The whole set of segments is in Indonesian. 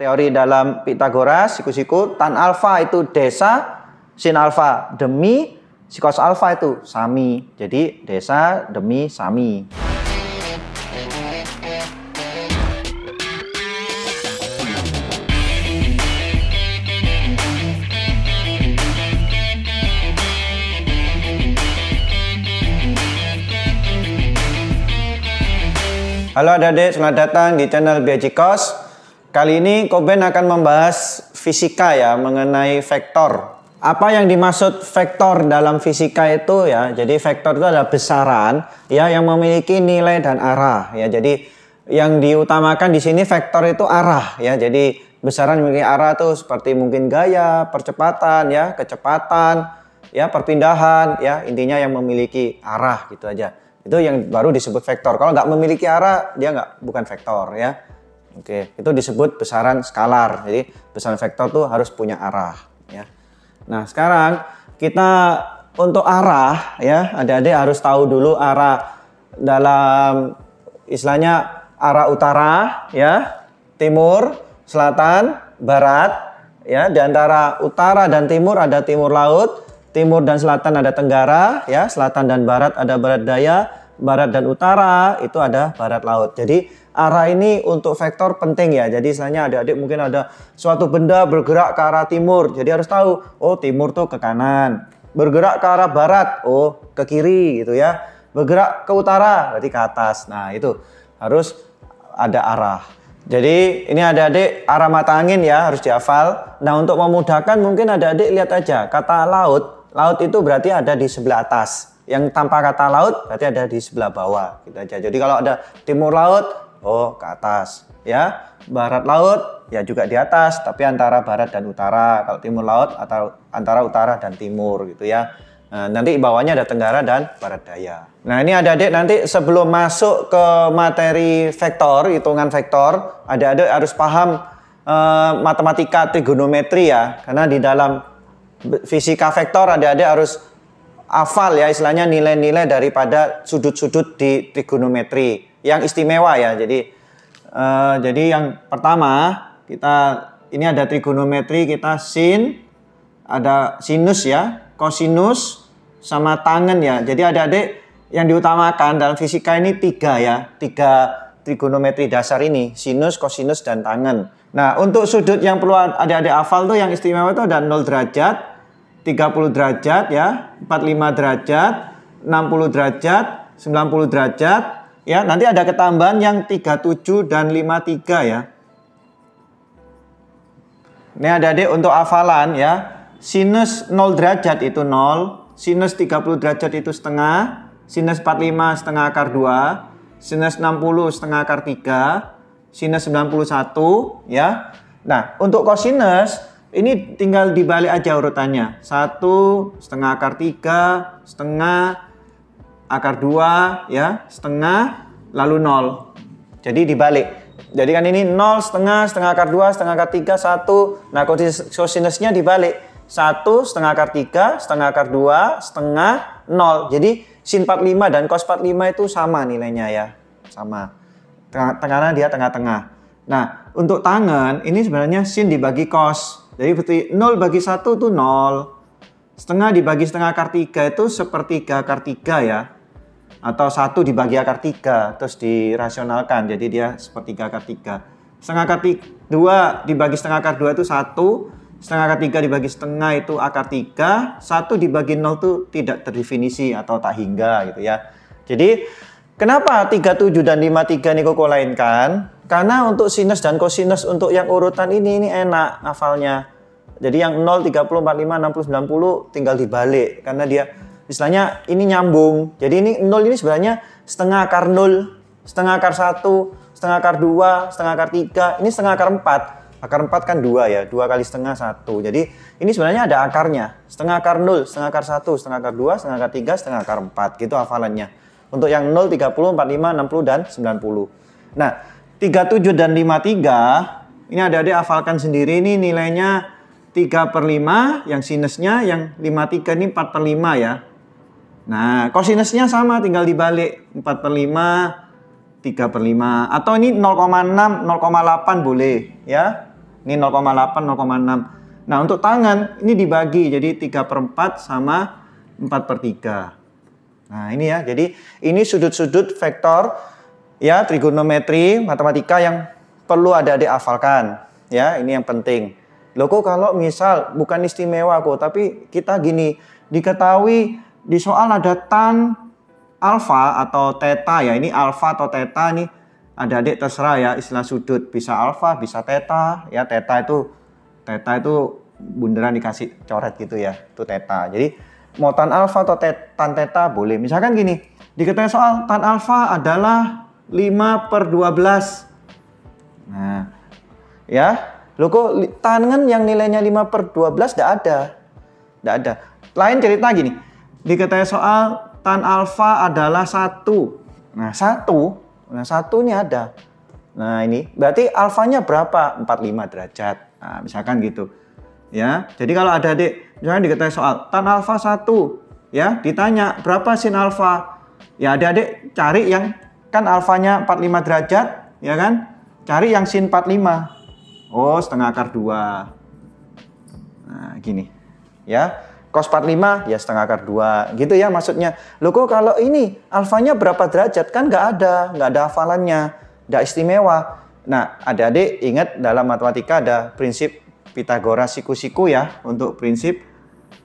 teori dalam Pitagoras, siku-siku, tan alfa itu desa, sin alfa demi, sikos alfa itu sami. Jadi desa demi sami. Halo adik-adik, selamat datang di channel Biaji Kos. Kali ini Koben akan membahas fisika ya mengenai vektor. Apa yang dimaksud vektor dalam fisika itu ya? Jadi vektor itu adalah besaran ya yang memiliki nilai dan arah ya. Jadi yang diutamakan di sini vektor itu arah ya. Jadi besaran memiliki arah tuh seperti mungkin gaya, percepatan ya, kecepatan ya, perpindahan ya. Intinya yang memiliki arah gitu aja. Itu yang baru disebut vektor. Kalau nggak memiliki arah dia nggak bukan vektor ya. Oke, itu disebut besaran skalar. Jadi besaran vektor tuh harus punya arah ya. Nah, sekarang kita untuk arah ya, adik-adik harus tahu dulu arah dalam istilahnya arah utara ya, timur, selatan, barat ya. Di antara utara dan timur ada timur laut, timur dan selatan ada tenggara ya, selatan dan barat ada barat daya, barat dan utara itu ada barat laut. Jadi arah ini untuk vektor penting ya. Jadi misalnya ada adik mungkin ada suatu benda bergerak ke arah timur. Jadi harus tahu, oh timur tuh ke kanan. Bergerak ke arah barat, oh ke kiri gitu ya. Bergerak ke utara, berarti ke atas. Nah itu harus ada arah. Jadi ini ada adik arah mata angin ya harus dihafal. Nah untuk memudahkan mungkin ada adik lihat aja kata laut. Laut itu berarti ada di sebelah atas yang tanpa kata laut berarti ada di sebelah bawah gitu aja. Jadi kalau ada timur laut, oh ke atas ya barat laut ya juga di atas tapi antara barat dan utara kalau timur laut atau antara utara dan timur gitu ya nah, nanti bawahnya ada tenggara dan barat daya nah ini ada adik nanti sebelum masuk ke materi vektor hitungan vektor ada adik harus paham eh, matematika trigonometri ya karena di dalam fisika vektor ada adik harus hafal ya istilahnya nilai-nilai daripada sudut-sudut di trigonometri yang istimewa ya. Jadi uh, jadi yang pertama kita ini ada trigonometri kita sin ada sinus ya, kosinus sama tangen ya. Jadi ada adik yang diutamakan dalam fisika ini tiga ya, tiga trigonometri dasar ini, sinus, kosinus, dan tangen. Nah, untuk sudut yang perlu ada adik hafal tuh yang istimewa itu ada 0 derajat, 30 derajat ya, 45 derajat, 60 derajat, 90 derajat, ya nanti ada ketambahan yang 37 dan 53 ya. Ini ada deh untuk hafalan ya. Sinus 0 derajat itu 0, sinus 30 derajat itu setengah, sinus 45 setengah akar 2, sinus 60 setengah akar 3, sinus 91 ya. Nah, untuk cosinus ini tinggal dibalik aja urutannya. 1 setengah akar 3, setengah akar 2 ya setengah lalu 0 jadi dibalik jadi kan ini 0 setengah setengah akar 2 setengah akar 3 1 nah kosinusnya dibalik 1 setengah akar 3 setengah akar 2 setengah 0 jadi sin 45 dan cos 45 itu sama nilainya ya sama karena dia tengah-tengah nah untuk tangan ini sebenarnya sin dibagi cos jadi berarti 0 bagi 1 itu 0 setengah dibagi setengah akar 3 itu sepertiga akar 3 ya atau satu dibagi akar tiga terus dirasionalkan jadi dia sepertiga akar tiga setengah akar tiga, dua dibagi setengah akar dua itu satu setengah akar tiga dibagi setengah itu akar tiga satu dibagi nol itu tidak terdefinisi atau tak hingga gitu ya jadi Kenapa tiga tujuh dan lima tiga ini kok lainkan? Karena untuk sinus dan kosinus untuk yang urutan ini ini enak hafalnya. Jadi yang 0, 30, 45, 60, 90 tinggal dibalik karena dia istilahnya ini nyambung. Jadi ini nol ini sebenarnya setengah akar nol, setengah akar satu, setengah akar dua, setengah akar tiga, ini setengah akar empat. Akar empat kan dua ya, dua kali setengah satu. Jadi ini sebenarnya ada akarnya, setengah akar nol, setengah akar satu, setengah akar dua, setengah akar tiga, setengah akar empat. Gitu hafalannya. Untuk yang nol tiga puluh 0, lima enam puluh dan sembilan puluh Nah, tiga tujuh dan lima tiga ini ada adik hafalkan sendiri, ini nilainya 3 per 5, yang sinusnya, yang 53 ini 4 per 5 ya. Nah, cosinusnya sama tinggal dibalik 4 per 5, 3 per 5. Atau ini 0,6, 0,8 boleh ya. Ini 0,8, 0,6. Nah, untuk tangan ini dibagi jadi 3 per 4 sama 4 per 3. Nah, ini ya. Jadi ini sudut-sudut vektor ya trigonometri matematika yang perlu ada adik hafalkan ya. Ini yang penting. Loh kok kalau misal bukan istimewa kok, tapi kita gini diketahui di soal ada tan alfa atau teta ya. Ini alfa atau teta nih ada adik terserah ya istilah sudut bisa alfa bisa teta ya teta itu teta itu bundaran dikasih coret gitu ya itu teta jadi mau tan alfa atau te, tan theta boleh misalkan gini diketahui soal tan alfa adalah 5 per 12 nah ya lo kok tan yang nilainya 5 per 12 tidak ada tidak ada lain cerita gini diketahui soal tan alfa adalah satu. Nah satu, nah satu ini ada. Nah ini berarti alfanya berapa? 45 derajat. Nah, misalkan gitu. Ya, jadi kalau ada dek misalnya diketahui soal tan alfa satu, ya, ditanya berapa sin alfa? Ya, ada adik cari yang kan alfanya 45 derajat, ya kan? Cari yang sin 45. Oh, setengah akar 2. Nah, gini. Ya. Kos 45 ya setengah akar 2 gitu ya maksudnya. Loh kok kalau ini alfanya berapa derajat kan nggak ada, nggak ada hafalannya, nggak istimewa. Nah adik-adik ingat dalam matematika ada prinsip Pitagoras siku-siku ya untuk prinsip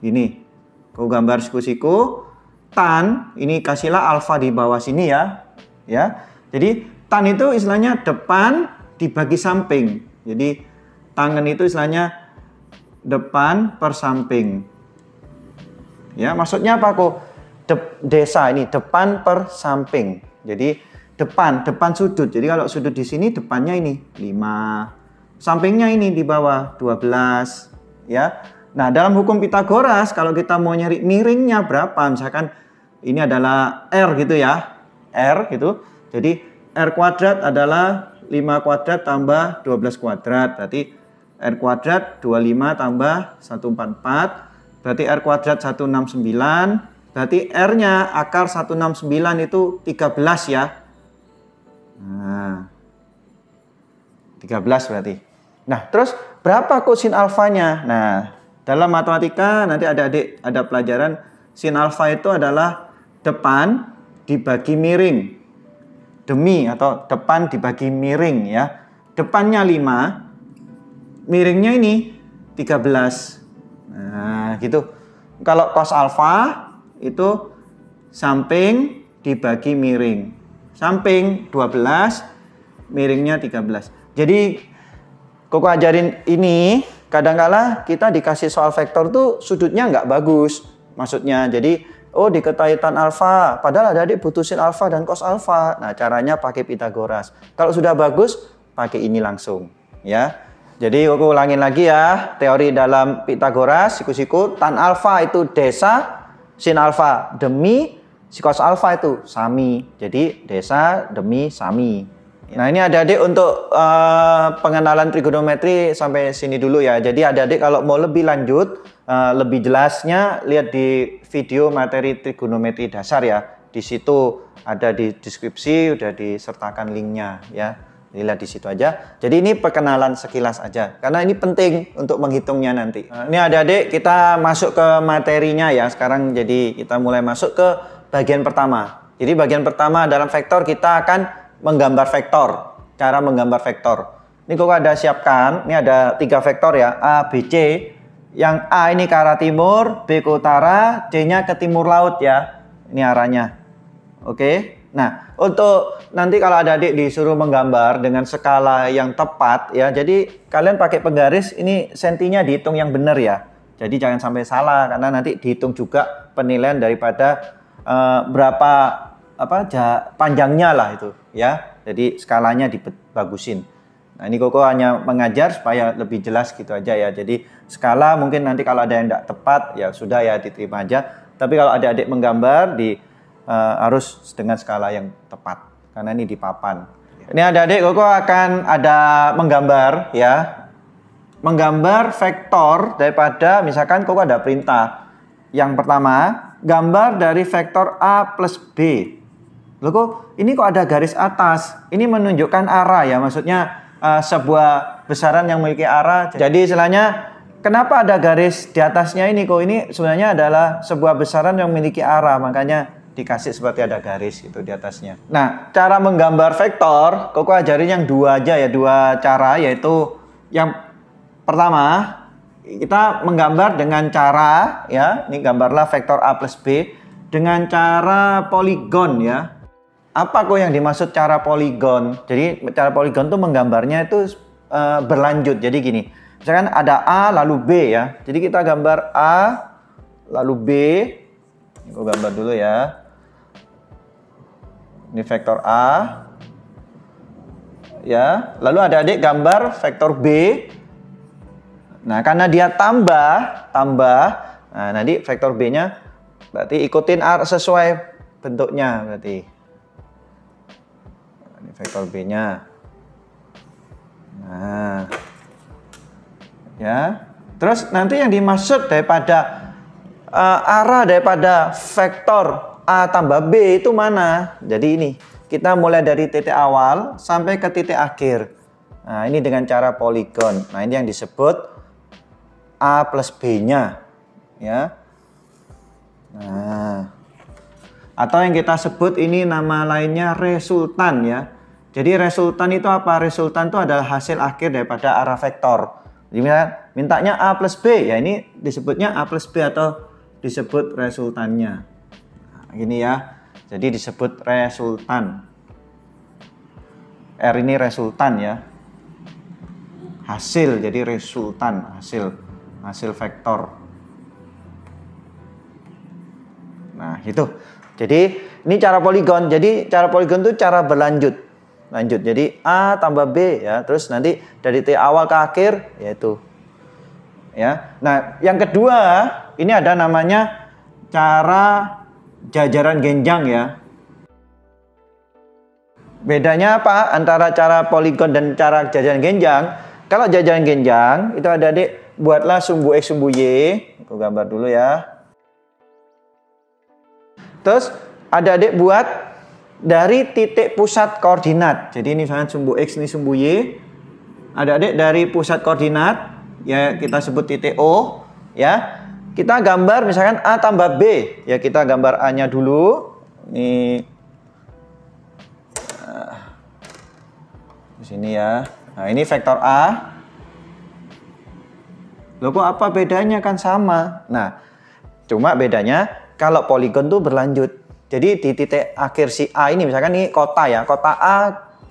ini. Kau gambar siku-siku, tan ini kasihlah alfa di bawah sini ya. ya. Jadi tan itu istilahnya depan dibagi samping. Jadi tangan itu istilahnya depan per samping. Ya, maksudnya apa kok? De desa ini depan per samping. Jadi depan, depan sudut. Jadi kalau sudut di sini depannya ini 5, sampingnya ini di bawah 12, ya. Nah, dalam hukum Pitagoras kalau kita mau nyari miringnya berapa? Misalkan ini adalah R gitu ya. R gitu. Jadi R kuadrat adalah 5 kuadrat tambah 12 kuadrat. Berarti R kuadrat 25 tambah 144 Berarti R kuadrat 169. Berarti R-nya akar 169 itu 13 ya. Nah, 13 berarti. Nah, terus berapa kosin alfanya? Nah, dalam matematika nanti ada adik ada pelajaran sin alfa itu adalah depan dibagi miring. Demi atau depan dibagi miring ya. Depannya 5, miringnya ini 13. Nah, Nah, gitu. Kalau cos alfa itu samping dibagi miring. Samping 12, miringnya 13. Jadi Koko ajarin ini kadang-kala kita dikasih soal vektor tuh sudutnya nggak bagus. Maksudnya jadi oh diketahui tan alfa, padahal ada adik putusin alfa dan cos alfa. Nah, caranya pakai Pitagoras. Kalau sudah bagus, pakai ini langsung, ya. Jadi aku ulangin lagi ya, teori dalam Pitagoras, siku-siku, tan alfa itu desa, sin alfa demi, sikos alfa itu sami. Jadi desa demi sami. Nah ini ada adik untuk uh, pengenalan trigonometri sampai sini dulu ya. Jadi ada adik kalau mau lebih lanjut, uh, lebih jelasnya lihat di video materi trigonometri dasar ya. Di situ ada di deskripsi, udah disertakan linknya ya. Lihat di situ aja. Jadi ini perkenalan sekilas aja karena ini penting untuk menghitungnya nanti. Nah, ini ada adik kita masuk ke materinya ya sekarang. Jadi kita mulai masuk ke bagian pertama. Jadi bagian pertama dalam vektor kita akan menggambar vektor. Cara menggambar vektor. Ini kok ada siapkan, ini ada tiga vektor ya, A, B, C. Yang A ini ke arah timur, B ke utara, C-nya ke timur laut ya. Ini arahnya. Oke. Nah, untuk nanti kalau ada adik disuruh menggambar dengan skala yang tepat ya. Jadi kalian pakai penggaris ini sentinya dihitung yang benar ya. Jadi jangan sampai salah karena nanti dihitung juga penilaian daripada uh, berapa apa ja, panjangnya lah itu ya. Jadi skalanya dibagusin. Nah, ini Koko hanya mengajar supaya lebih jelas gitu aja ya. Jadi skala mungkin nanti kalau ada yang tidak tepat ya sudah ya diterima aja. Tapi kalau ada adik menggambar di uh, eh, harus dengan skala yang tepat karena ini di papan. Iya. Ini ada adik Koko akan ada menggambar ya. Menggambar vektor daripada misalkan Koko ada perintah. Yang pertama, gambar dari vektor A plus B. Loh kok ini kok ada garis atas? Ini menunjukkan arah ya, maksudnya uh, sebuah besaran yang memiliki arah. Jadi istilahnya kenapa ada garis di atasnya ini kok? Ini sebenarnya adalah sebuah besaran yang memiliki arah, makanya dikasih seperti ada garis gitu di atasnya. Nah, cara menggambar vektor, Koko ajarin yang dua aja ya, dua cara yaitu yang pertama kita menggambar dengan cara ya, ini gambarlah vektor A plus B dengan cara poligon ya. Apa kok yang dimaksud cara poligon? Jadi cara poligon tuh menggambarnya itu e, berlanjut. Jadi gini, misalkan ada A lalu B ya. Jadi kita gambar A lalu B. Ini gue gambar dulu ya. Ini vektor A. Ya, lalu ada adik gambar vektor B. Nah, karena dia tambah, tambah, nah nanti vektor B-nya berarti ikutin R sesuai bentuknya berarti. Nah, ini vektor B-nya. Nah. Ya. Terus nanti yang dimaksud daripada uh, arah daripada vektor A tambah B itu mana? Jadi ini kita mulai dari titik awal sampai ke titik akhir. Nah, ini dengan cara poligon. Nah, ini yang disebut A plus B-nya. Ya. Nah, atau yang kita sebut ini nama lainnya resultan ya. Jadi resultan itu apa? Resultan itu adalah hasil akhir daripada arah vektor. Jadi mintanya A plus B, ya ini disebutnya A plus B atau disebut resultannya. Ini ya. Jadi disebut resultan. R ini resultan ya. Hasil jadi resultan, hasil hasil vektor. Nah, itu. Jadi ini cara poligon. Jadi cara poligon itu cara berlanjut. Lanjut. Jadi A tambah B ya. Terus nanti dari T awal ke akhir yaitu ya. Nah, yang kedua ini ada namanya cara jajaran genjang ya. Bedanya apa antara cara poligon dan cara jajaran genjang? Kalau jajaran genjang itu ada adik buatlah sumbu x sumbu y. Aku gambar dulu ya. Terus ada adik buat dari titik pusat koordinat. Jadi ini misalnya sumbu x ini sumbu y. Ada adik dari pusat koordinat ya kita sebut titik O ya kita gambar misalkan A tambah B. Ya kita gambar A-nya dulu. Ini ah. di sini ya. Nah, ini vektor A. Loh kok apa bedanya kan sama. Nah, cuma bedanya kalau poligon tuh berlanjut. Jadi di titik akhir si A ini misalkan ini kota ya, kota A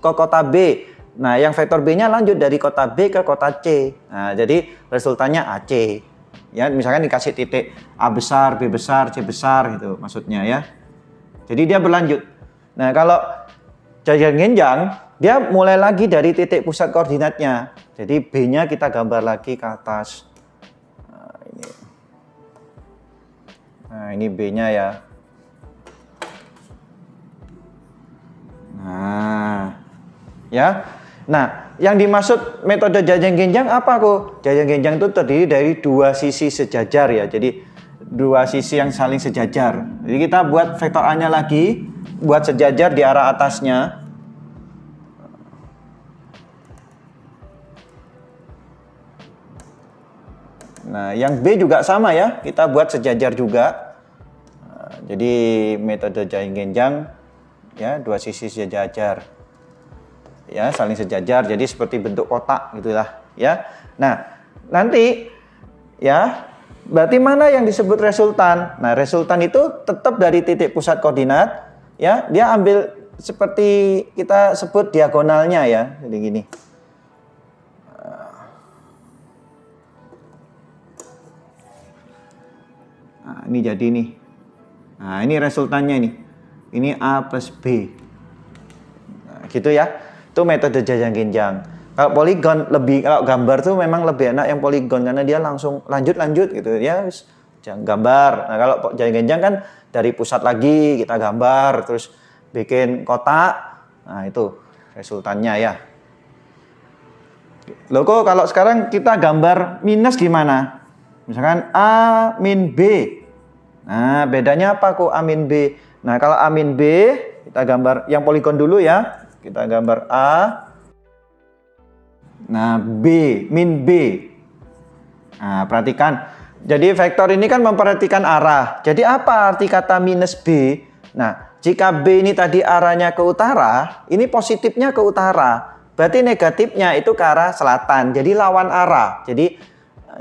ke kota B. Nah, yang vektor B-nya lanjut dari kota B ke kota C. Nah, jadi resultannya AC ya misalkan dikasih titik A besar, B besar, C besar gitu maksudnya ya. Jadi dia berlanjut. Nah kalau jajan genjang dia mulai lagi dari titik pusat koordinatnya. Jadi B-nya kita gambar lagi ke atas. Nah ini, nah, ini B-nya ya. Nah, ya Nah, yang dimaksud metode jajang genjang apa kok? Jajang genjang itu terdiri dari dua sisi sejajar ya. Jadi dua sisi yang saling sejajar. Jadi kita buat vektor A-nya lagi, buat sejajar di arah atasnya. Nah, yang B juga sama ya, kita buat sejajar juga. Nah, jadi metode jajang genjang ya, dua sisi sejajar ya saling sejajar jadi seperti bentuk kotak gitulah ya nah nanti ya berarti mana yang disebut resultan nah resultan itu tetap dari titik pusat koordinat ya dia ambil seperti kita sebut diagonalnya ya jadi gini nah, ini jadi nih nah ini resultannya ini ini a plus b nah, gitu ya itu metode jajang-ginjang kalau poligon lebih kalau gambar tuh memang lebih enak yang poligon karena dia langsung lanjut lanjut gitu ya gambar nah kalau jajang-ginjang kan dari pusat lagi kita gambar terus bikin kotak nah itu resultannya ya Loh kok kalau sekarang kita gambar minus gimana? Misalkan A min B. Nah, bedanya apa kok A min B? Nah, kalau A min B, kita gambar yang poligon dulu ya. Kita gambar A. Nah, B, min B. Nah, perhatikan. Jadi vektor ini kan memperhatikan arah. Jadi apa arti kata minus B? Nah, jika B ini tadi arahnya ke utara, ini positifnya ke utara. Berarti negatifnya itu ke arah selatan. Jadi lawan arah. Jadi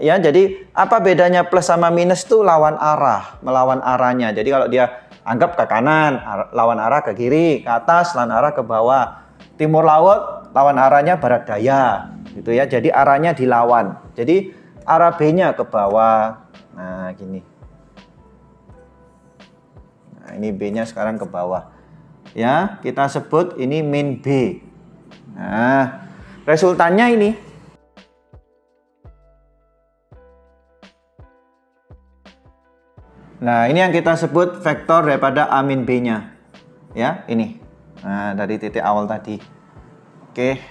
ya jadi apa bedanya plus sama minus itu lawan arah, melawan arahnya. Jadi kalau dia anggap ke kanan lawan arah ke kiri, ke atas lawan arah ke bawah. Timur laut lawan arahnya barat daya gitu ya. Jadi arahnya dilawan. Jadi arah B-nya ke bawah. Nah, gini. Nah, ini B-nya sekarang ke bawah. Ya, kita sebut ini min B. Nah, resultannya ini Nah, ini yang kita sebut vektor daripada amin B-nya. Ya, ini. Nah, dari titik awal tadi. Oke.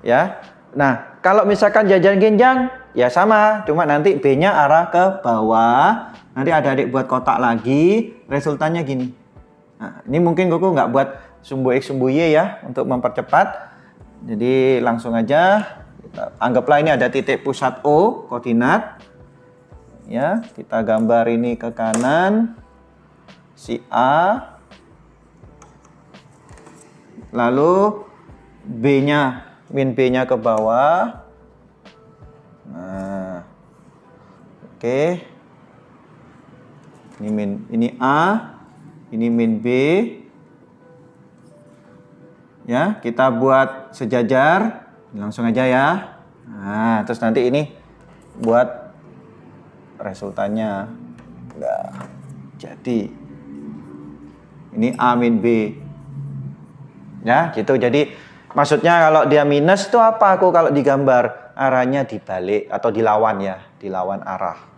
Ya. Nah, kalau misalkan jajan genjang, ya sama. Cuma nanti B-nya arah ke bawah. Nanti ada adik buat kotak lagi. Resultannya gini. Nah, ini mungkin Goku nggak buat sumbu X, sumbu Y ya. Untuk mempercepat. Jadi langsung aja. Anggaplah ini ada titik pusat O, koordinat ya. Kita gambar ini ke kanan. Si A. Lalu B-nya, min B-nya ke bawah. Nah. Oke. Ini min ini A, ini min B. Ya, kita buat sejajar langsung aja ya. Nah, terus nanti ini buat resultannya nah, jadi ini A min B ya gitu jadi maksudnya kalau dia minus itu apa aku kalau digambar arahnya dibalik atau dilawan ya dilawan arah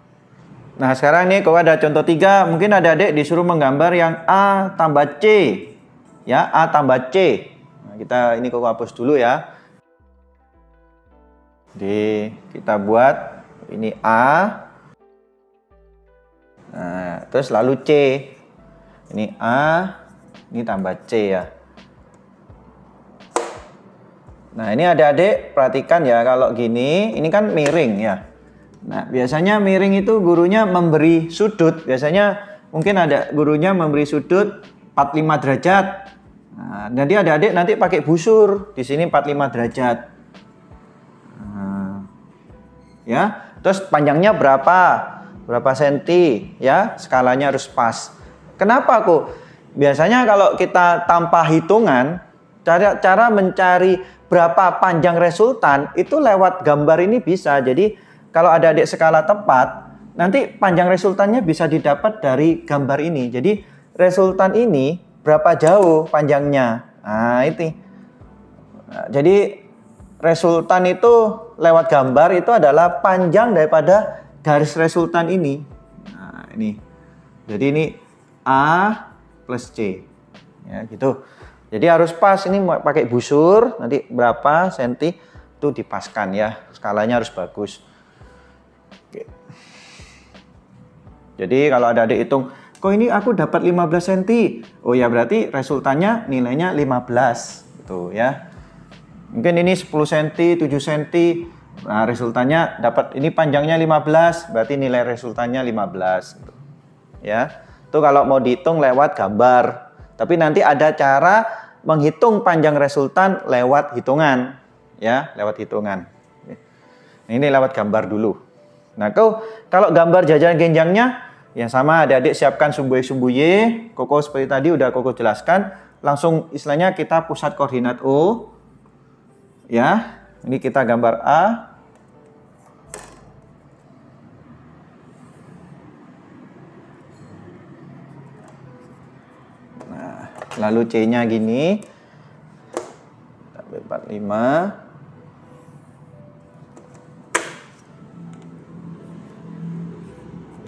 Nah sekarang nih kalau ada contoh tiga mungkin ada adik disuruh menggambar yang A tambah C ya A tambah C nah, kita ini kok hapus dulu ya D kita buat ini A Nah, terus lalu C. Ini A, ini tambah C ya. Nah, ini adik-adik perhatikan ya kalau gini, ini kan miring ya. Nah, biasanya miring itu gurunya memberi sudut. Biasanya mungkin ada gurunya memberi sudut 45 derajat. Nah, nanti adik-adik nanti pakai busur. Di sini 45 derajat. Nah, ya, terus panjangnya berapa? berapa senti ya skalanya harus pas kenapa kok? biasanya kalau kita tanpa hitungan cara cara mencari berapa panjang resultan itu lewat gambar ini bisa jadi kalau ada adik skala tepat nanti panjang resultannya bisa didapat dari gambar ini jadi resultan ini berapa jauh panjangnya nah itu nah, jadi resultan itu lewat gambar itu adalah panjang daripada garis resultan ini nah ini jadi ini A plus C ya gitu jadi harus pas ini pakai busur nanti berapa senti itu dipaskan ya skalanya harus bagus Oke. jadi kalau ada adik hitung kok ini aku dapat 15 senti oh ya berarti resultannya nilainya 15 gitu ya mungkin ini 10 senti 7 senti Nah, resultannya dapat ini panjangnya 15, berarti nilai resultannya 15 gitu. Ya. Itu kalau mau dihitung lewat gambar. Tapi nanti ada cara menghitung panjang resultan lewat hitungan, ya, lewat hitungan. Ini lewat gambar dulu. Nah, kau kalau gambar jajaran genjangnya yang sama adik-adik siapkan sumbu x-sumbu y koko seperti tadi udah koko jelaskan, langsung istilahnya kita pusat koordinat O, ya, ini kita gambar A, Lalu C-nya gini. B45.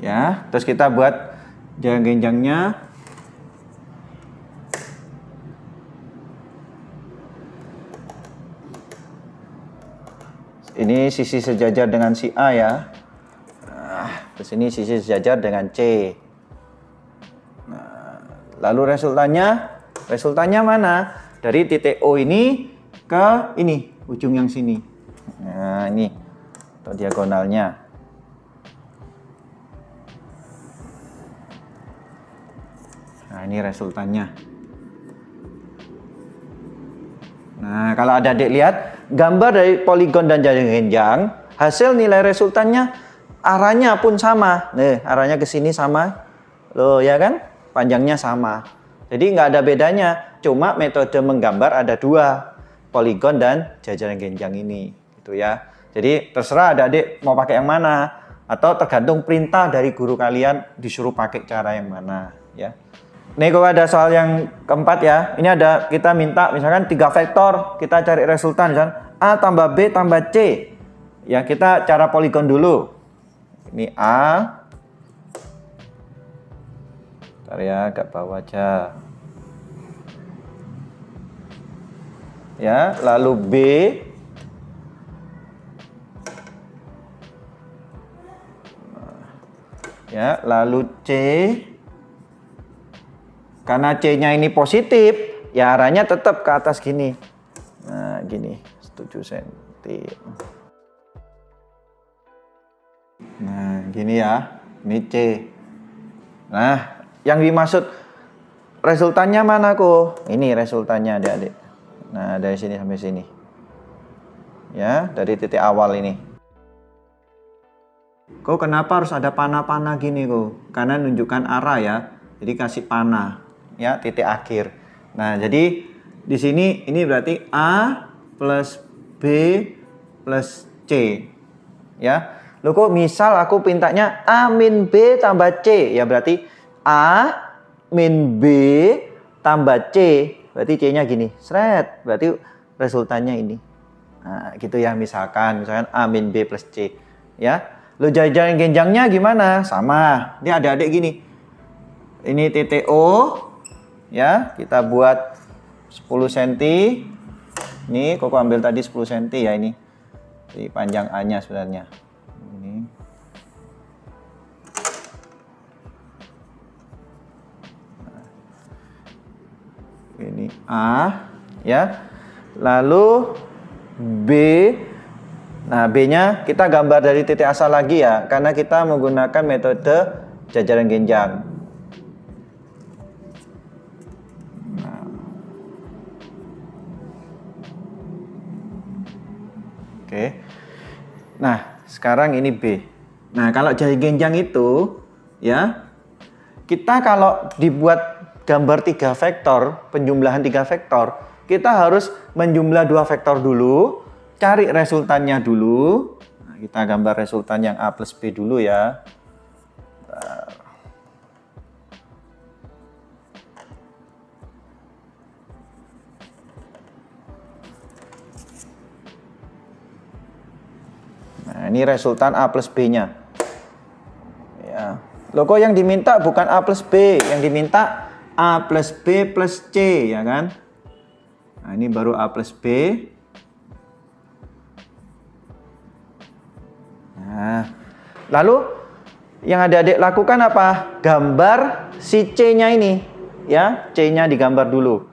Ya, terus kita buat jalan genjangnya. Ini sisi sejajar dengan si A ya. Nah, terus ini sisi sejajar dengan C. Nah, lalu resultannya Resultannya mana? Dari titik O ini ke ini, ujung yang sini. Nah, ini atau diagonalnya. Nah, ini resultannya. Nah, kalau ada adik lihat, gambar dari poligon dan jaring genjang, hasil nilai resultannya arahnya pun sama. Nih, arahnya ke sini sama. Loh, ya kan? Panjangnya sama. Jadi nggak ada bedanya, cuma metode menggambar ada dua, poligon dan jajaran genjang ini, gitu ya. Jadi terserah ada adik mau pakai yang mana, atau tergantung perintah dari guru kalian disuruh pakai cara yang mana, ya. Nih kalau ada soal yang keempat ya, ini ada kita minta misalkan tiga vektor, kita cari resultan kan A tambah B tambah C. Ya kita cara poligon dulu. Ini A, Ntar ya, agak bawah aja. ya lalu B ya lalu C karena C-nya ini positif ya arahnya tetap ke atas gini nah gini 7 cm nah gini ya ini C nah yang dimaksud resultannya mana kok ini resultannya adik-adik Nah, dari sini sampai sini. Ya, dari titik awal ini. Kok kenapa harus ada panah-panah gini kok? Karena nunjukkan arah ya. Jadi kasih panah ya titik akhir. Nah, jadi di sini ini berarti A plus B plus C. Ya. Loh kok misal aku pintanya A min B tambah C. Ya berarti A min B tambah C berarti C-nya gini, seret, berarti resultannya ini. Nah, gitu ya misalkan, misalkan A min B plus C. Ya, lo jajan genjangnya gimana? Sama, dia ada adik gini. Ini TTO, ya kita buat 10 cm. Ini koko ambil tadi 10 cm ya ini. Jadi panjang A-nya sebenarnya. ini A ya. Lalu B Nah, B-nya kita gambar dari titik asal lagi ya, karena kita menggunakan metode jajaran genjang. Nah. Oke. Nah, sekarang ini B. Nah, kalau jajaran genjang itu ya kita kalau dibuat gambar tiga vektor, penjumlahan tiga vektor, kita harus menjumlah dua vektor dulu, cari resultannya dulu. Nah, kita gambar resultan yang A plus B dulu ya. Nah, ini resultan A plus B-nya. Ya. Loh kok yang diminta bukan A plus B, yang diminta A plus B plus C ya kan nah ini baru A plus B nah lalu yang adik-adik lakukan apa gambar si C nya ini ya C nya digambar dulu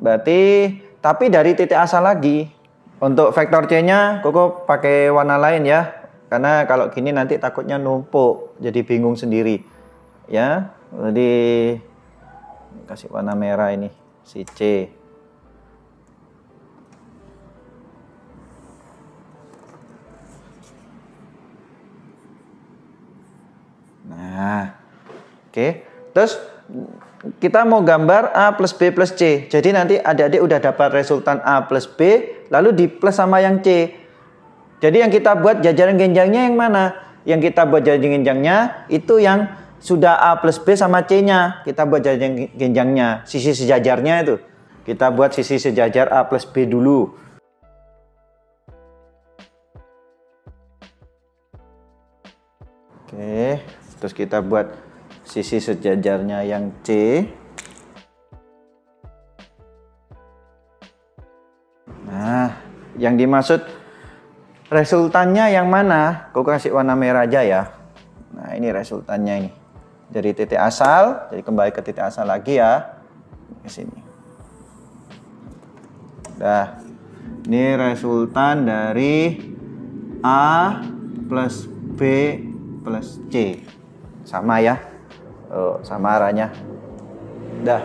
berarti tapi dari titik asal lagi untuk vektor C nya koko pakai warna lain ya karena kalau gini nanti takutnya numpuk jadi bingung sendiri ya jadi kasih warna merah ini si C nah oke okay. terus kita mau gambar A plus B plus C jadi nanti adik-adik udah dapat resultan A plus B lalu di plus sama yang C jadi yang kita buat jajaran genjangnya yang mana yang kita buat jajaran genjangnya itu yang sudah A plus B sama C-nya, kita buat jenjang genjangnya, sisi sejajarnya itu. Kita buat sisi sejajar A plus B dulu. Oke, terus kita buat sisi sejajarnya yang C. Nah, yang dimaksud resultannya yang mana? Aku kasih warna merah aja ya. Nah, ini resultannya ini dari titik asal, jadi kembali ke titik asal lagi ya. Ke sini. Dah. Ini resultan dari A plus B plus C. Sama ya. Oh, sama arahnya. Dah.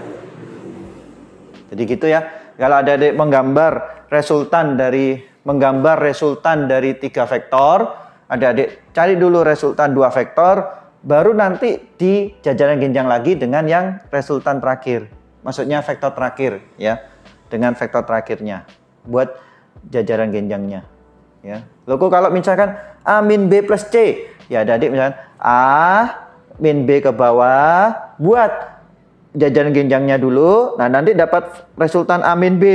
Jadi gitu ya. Kalau ada menggambar resultan dari menggambar resultan dari tiga vektor, ada adik cari dulu resultan dua vektor, baru nanti di jajaran genjang lagi dengan yang resultan terakhir. Maksudnya vektor terakhir ya, dengan vektor terakhirnya buat jajaran genjangnya. Ya. Lalu kalau misalkan A min B plus C, ya ada adik misalkan A min B ke bawah buat jajaran genjangnya dulu. Nah, nanti dapat resultan A min B.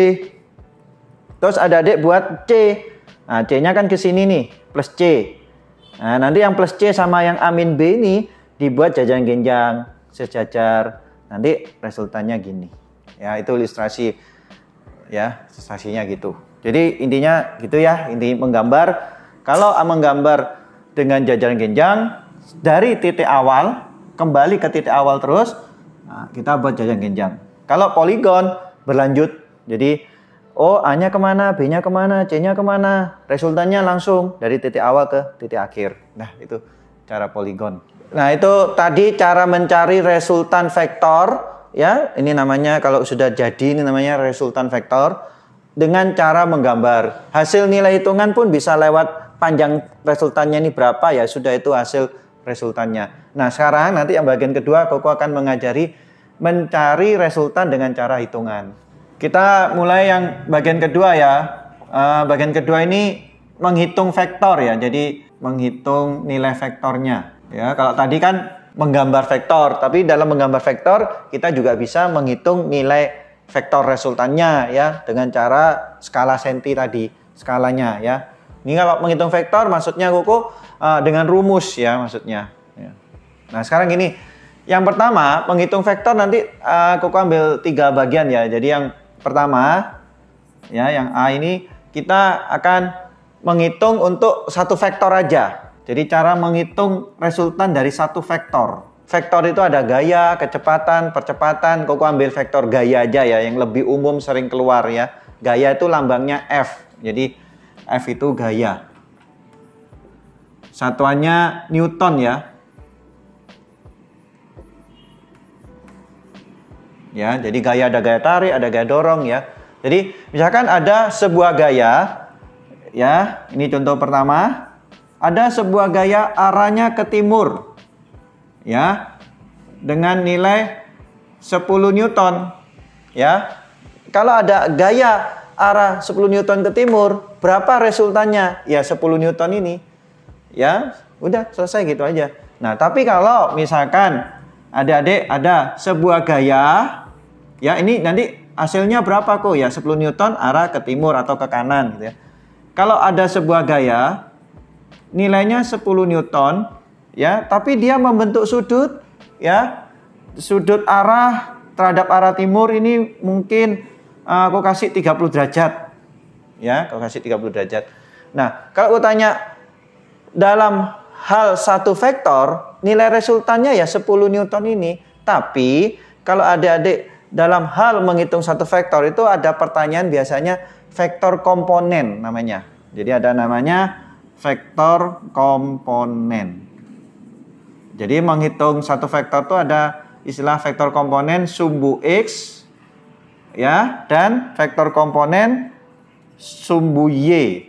Terus ada adik buat C. Nah, C-nya kan ke sini nih, plus C. Nah, nanti yang plus C sama yang amin B ini dibuat jajan genjang sejajar. Nanti resultannya gini. Ya, itu ilustrasi ya, ilustrasinya gitu. Jadi intinya gitu ya, inti menggambar kalau menggambar dengan jajaran genjang dari titik awal kembali ke titik awal terus, nah, kita buat jajaran genjang. Kalau poligon berlanjut. Jadi oh A-nya kemana, B-nya kemana, C-nya kemana. Resultannya langsung dari titik awal ke titik akhir. Nah itu cara poligon. Nah itu tadi cara mencari resultan vektor ya. Ini namanya kalau sudah jadi ini namanya resultan vektor dengan cara menggambar. Hasil nilai hitungan pun bisa lewat panjang resultannya ini berapa ya sudah itu hasil resultannya. Nah sekarang nanti yang bagian kedua Koko akan mengajari mencari resultan dengan cara hitungan. Kita mulai yang bagian kedua ya. Uh, bagian kedua ini menghitung vektor ya. Jadi menghitung nilai vektornya. Ya, kalau tadi kan menggambar vektor, tapi dalam menggambar vektor kita juga bisa menghitung nilai vektor resultannya ya dengan cara skala senti tadi, skalanya ya. Ini kalau menghitung vektor maksudnya kok uh, eh, dengan rumus ya maksudnya. Ya. Nah, sekarang gini, yang pertama, menghitung vektor nanti uh, eh, aku ambil tiga bagian ya. Jadi yang Pertama, ya yang A ini kita akan menghitung untuk satu vektor aja. Jadi cara menghitung resultan dari satu vektor. Vektor itu ada gaya, kecepatan, percepatan. Kok ambil vektor gaya aja ya yang lebih umum sering keluar ya. Gaya itu lambangnya F. Jadi F itu gaya. Satuannya Newton ya. ya. Jadi gaya ada gaya tarik, ada gaya dorong ya. Jadi misalkan ada sebuah gaya ya, ini contoh pertama, ada sebuah gaya arahnya ke timur. Ya. Dengan nilai 10 Newton ya. Kalau ada gaya arah 10 Newton ke timur, berapa resultannya? Ya 10 Newton ini. Ya, udah selesai gitu aja. Nah, tapi kalau misalkan adik-adik ada sebuah gaya ya ini nanti hasilnya berapa kok ya 10 newton arah ke timur atau ke kanan gitu ya. Kalau ada sebuah gaya nilainya 10 newton ya, tapi dia membentuk sudut ya. Sudut arah terhadap arah timur ini mungkin eh, aku kasih 30 derajat. Ya, aku kasih 30 derajat. Nah, kalau aku tanya dalam hal satu vektor, nilai resultannya ya 10 newton ini, tapi kalau adik-adik dalam hal menghitung satu vektor itu ada pertanyaan biasanya vektor komponen namanya. Jadi ada namanya vektor komponen. Jadi menghitung satu vektor itu ada istilah vektor komponen sumbu x ya dan vektor komponen sumbu y.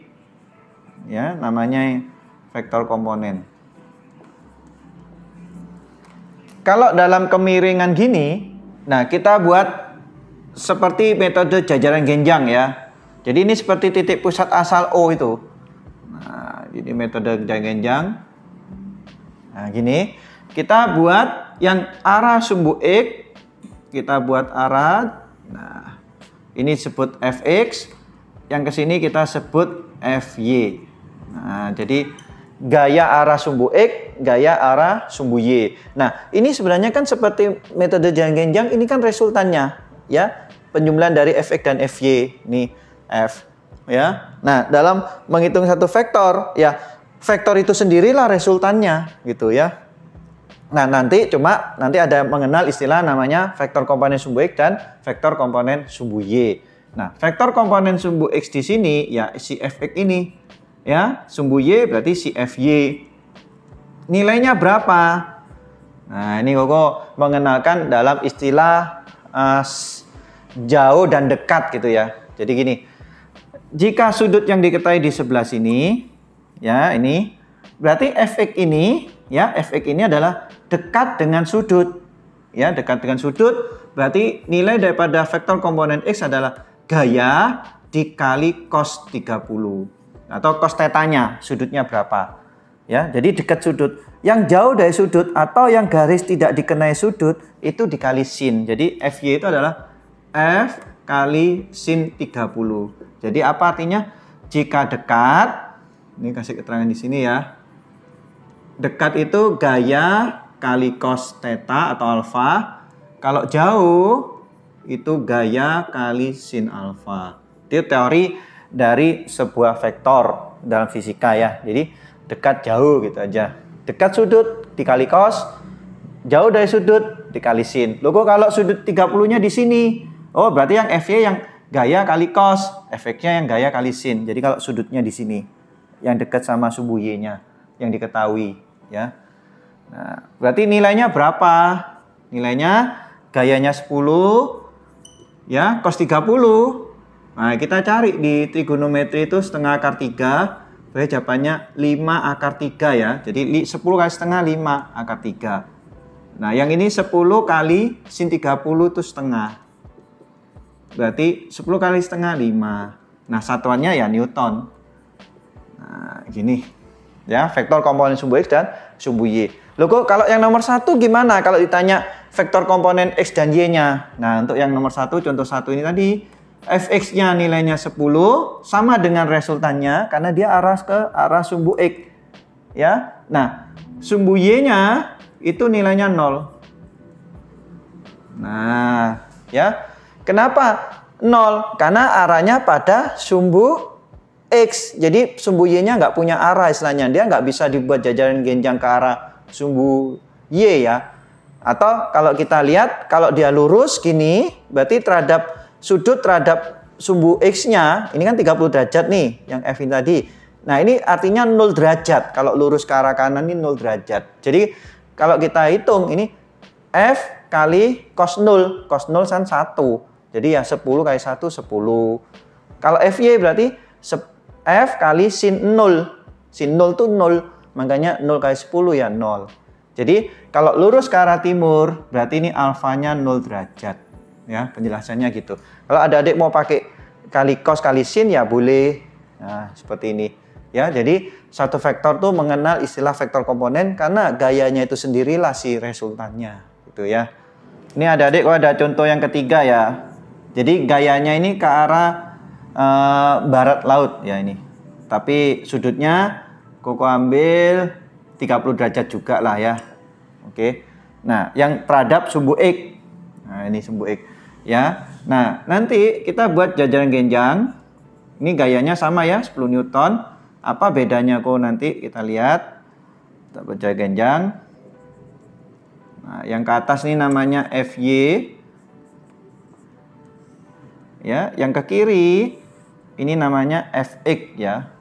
Ya, namanya vektor komponen. Kalau dalam kemiringan gini, Nah, kita buat seperti metode jajaran genjang ya. Jadi ini seperti titik pusat asal O itu. Nah, ini metode genjang. Nah, gini. Kita buat yang arah sumbu X. Kita buat arah. Nah, ini sebut Fx. Yang kesini kita sebut Fy. Nah, jadi gaya arah sumbu X, gaya arah sumbu Y. Nah, ini sebenarnya kan seperti metode jangan-jangan ini kan resultannya ya, penjumlahan dari Fx dan Fy. Nih, F ya. Nah, dalam menghitung satu vektor ya, vektor itu sendirilah resultannya gitu ya. Nah, nanti cuma nanti ada mengenal istilah namanya vektor komponen sumbu X dan vektor komponen sumbu Y. Nah, vektor komponen sumbu X di sini ya si Fx ini ya sumbu Y berarti si FY nilainya berapa nah ini Koko mengenalkan dalam istilah uh, jauh dan dekat gitu ya jadi gini jika sudut yang diketahui di sebelah sini ya ini berarti fx ini ya fx ini adalah dekat dengan sudut ya dekat dengan sudut berarti nilai daripada vektor komponen x adalah gaya dikali cos 30 atau kos tetanya sudutnya berapa ya jadi dekat sudut yang jauh dari sudut atau yang garis tidak dikenai sudut itu dikali sin jadi FY itu adalah F kali sin 30 jadi apa artinya jika dekat ini kasih keterangan di sini ya dekat itu gaya kali cos theta atau alfa kalau jauh itu gaya kali sin alfa itu teori dari sebuah vektor dalam fisika ya. Jadi dekat jauh gitu aja. Dekat sudut dikali cos, jauh dari sudut dikali sin. Logo kalau sudut 30-nya di sini. Oh, berarti yang FY yang gaya kali cos, efeknya yang gaya kali sin. Jadi kalau sudutnya di sini yang dekat sama sumbu Y-nya yang diketahui ya. Nah, berarti nilainya berapa? Nilainya gayanya 10 ya, cos 30 Nah, kita cari di trigonometri itu setengah akar 3, berarti jawabannya 5 akar 3 ya. Jadi 10 kali setengah 5 akar 3. Nah, yang ini 10 kali sin 30 itu setengah. Berarti 10 kali setengah 5. Nah, satuannya ya Newton. Nah, gini. Ya, vektor komponen sumbu X dan sumbu Y. Loh kok kalau yang nomor satu gimana kalau ditanya vektor komponen X dan Y-nya? Nah, untuk yang nomor satu, contoh satu ini tadi, FX-nya nilainya 10 sama dengan resultannya karena dia arah ke arah sumbu X. Ya. Nah, sumbu Y-nya itu nilainya 0. Nah, ya. Kenapa 0? Karena arahnya pada sumbu X. Jadi sumbu Y-nya nggak punya arah istilahnya. Dia nggak bisa dibuat jajaran genjang ke arah sumbu Y ya. Atau kalau kita lihat, kalau dia lurus gini, berarti terhadap sudut terhadap sumbu X-nya, ini kan 30 derajat nih, yang F ini tadi. Nah, ini artinya 0 derajat. Kalau lurus ke arah kanan ini 0 derajat. Jadi, kalau kita hitung ini F kali cos 0. Cos 0 kan 1. Jadi ya 10 kali 1, 10. Kalau FY berarti F kali sin 0. Sin 0 itu 0. Makanya 0 kali 10 ya 0. Jadi, kalau lurus ke arah timur, berarti ini alfanya 0 derajat ya penjelasannya gitu. Kalau ada adik mau pakai kali kos kali sin ya boleh. Nah, seperti ini. Ya, jadi satu vektor tuh mengenal istilah vektor komponen karena gayanya itu sendirilah si resultannya, gitu ya. Ini ada adik, kalau ada contoh yang ketiga ya. Jadi gayanya ini ke arah e, barat laut ya ini. Tapi sudutnya koko ambil 30 derajat juga lah ya. Oke. Nah, yang terhadap sumbu X. Nah, ini sumbu X ya. Nah, nanti kita buat jajaran genjang. Ini gayanya sama ya, 10 Newton. Apa bedanya kok nanti kita lihat. Kita buat jajaran genjang. Nah, yang ke atas ini namanya FY. Ya, yang ke kiri ini namanya FX ya.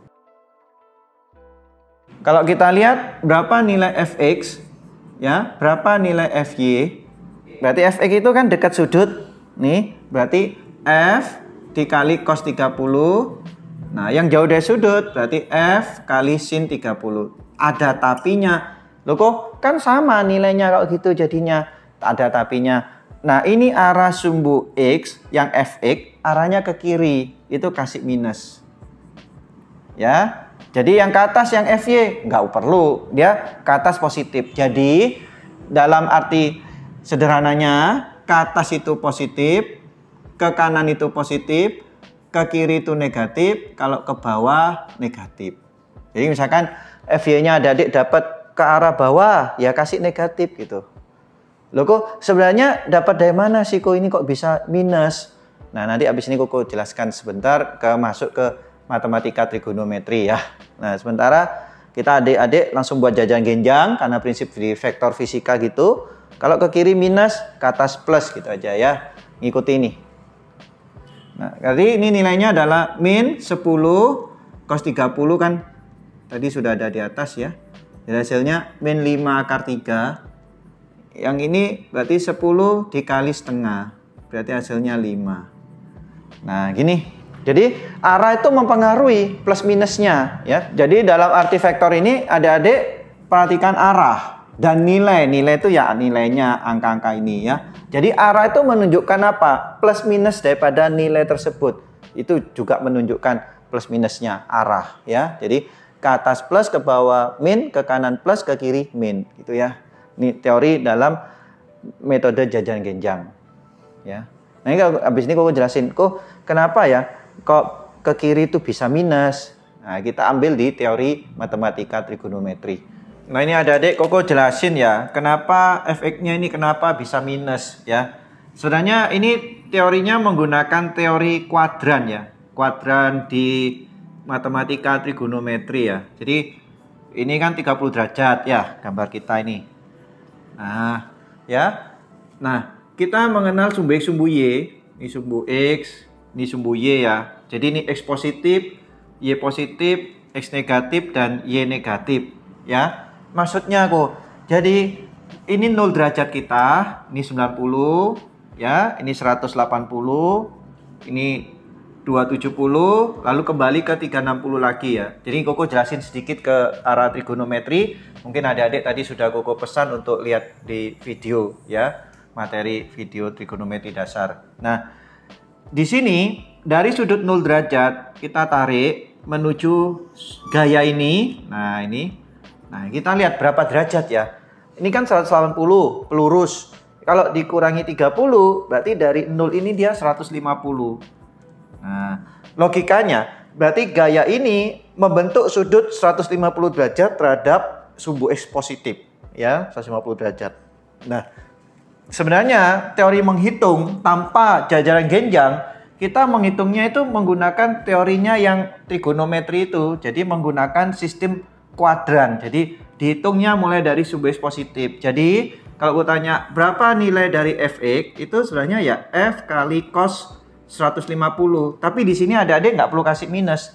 Kalau kita lihat berapa nilai fx, ya, berapa nilai fy? Berarti fx itu kan dekat sudut Nih, berarti F dikali cos 30. Nah, yang jauh dari sudut berarti F kali sin 30. Ada tapinya. Loh kok kan sama nilainya kalau gitu jadinya. Ada tapinya. Nah, ini arah sumbu X yang Fx arahnya ke kiri. Itu kasih minus. Ya. Jadi yang ke atas yang FY nggak perlu. Dia ke atas positif. Jadi dalam arti sederhananya ke atas itu positif, ke kanan itu positif, ke kiri itu negatif, kalau ke bawah negatif. Jadi misalkan FY-nya adik-adik dapat ke arah bawah, ya kasih negatif gitu. Loh kok sebenarnya dapat dari mana sih kok ini kok bisa minus? Nah nanti abis ini koko jelaskan sebentar ke masuk ke matematika trigonometri ya. Nah sementara kita adik-adik langsung buat jajan genjang karena prinsip di vektor fisika gitu. Kalau ke kiri minus, ke atas plus gitu aja ya. Ngikuti ini. Nah, jadi ini nilainya adalah min 10 cos 30 kan tadi sudah ada di atas ya. Jadi hasilnya min 5 akar 3. Yang ini berarti 10 dikali setengah. Berarti hasilnya 5. Nah, gini. Jadi arah itu mempengaruhi plus minusnya ya. Jadi dalam arti vektor ini adik-adik perhatikan arah dan nilai nilai itu ya nilainya angka-angka ini ya jadi arah itu menunjukkan apa plus minus daripada nilai tersebut itu juga menunjukkan plus minusnya arah ya jadi ke atas plus ke bawah min ke kanan plus ke kiri min gitu ya ini teori dalam metode jajan genjang ya nah ini abis ini kok jelasin kok kenapa ya kok ke kiri itu bisa minus nah kita ambil di teori matematika trigonometri Nah ini ada adik Koko jelasin ya kenapa FX-nya ini kenapa bisa minus ya. Sebenarnya ini teorinya menggunakan teori kuadran ya. Kuadran di matematika trigonometri ya. Jadi ini kan 30 derajat ya gambar kita ini. Nah ya. Nah kita mengenal sumbu X sumbu Y. Ini sumbu X, ini sumbu Y ya. Jadi ini X positif, Y positif, X negatif dan Y negatif ya maksudnya aku. Jadi ini 0 derajat kita, ini 90 ya, ini 180, ini 270, lalu kembali ke 360 lagi ya. Jadi Koko jelasin sedikit ke arah trigonometri. Mungkin adik-adik tadi sudah Koko pesan untuk lihat di video ya, materi video trigonometri dasar. Nah, di sini dari sudut 0 derajat kita tarik menuju gaya ini. Nah, ini Nah, kita lihat berapa derajat ya. Ini kan 180 lurus Kalau dikurangi 30, berarti dari 0 ini dia 150. Nah, logikanya berarti gaya ini membentuk sudut 150 derajat terhadap sumbu X positif ya, 150 derajat. Nah, sebenarnya teori menghitung tanpa jajaran genjang kita menghitungnya itu menggunakan teorinya yang trigonometri itu. Jadi menggunakan sistem kuadran. Jadi dihitungnya mulai dari subbase positif. Jadi kalau gue tanya berapa nilai dari fx itu sebenarnya ya f kali cos 150. Tapi di sini ada adik nggak perlu kasih minus.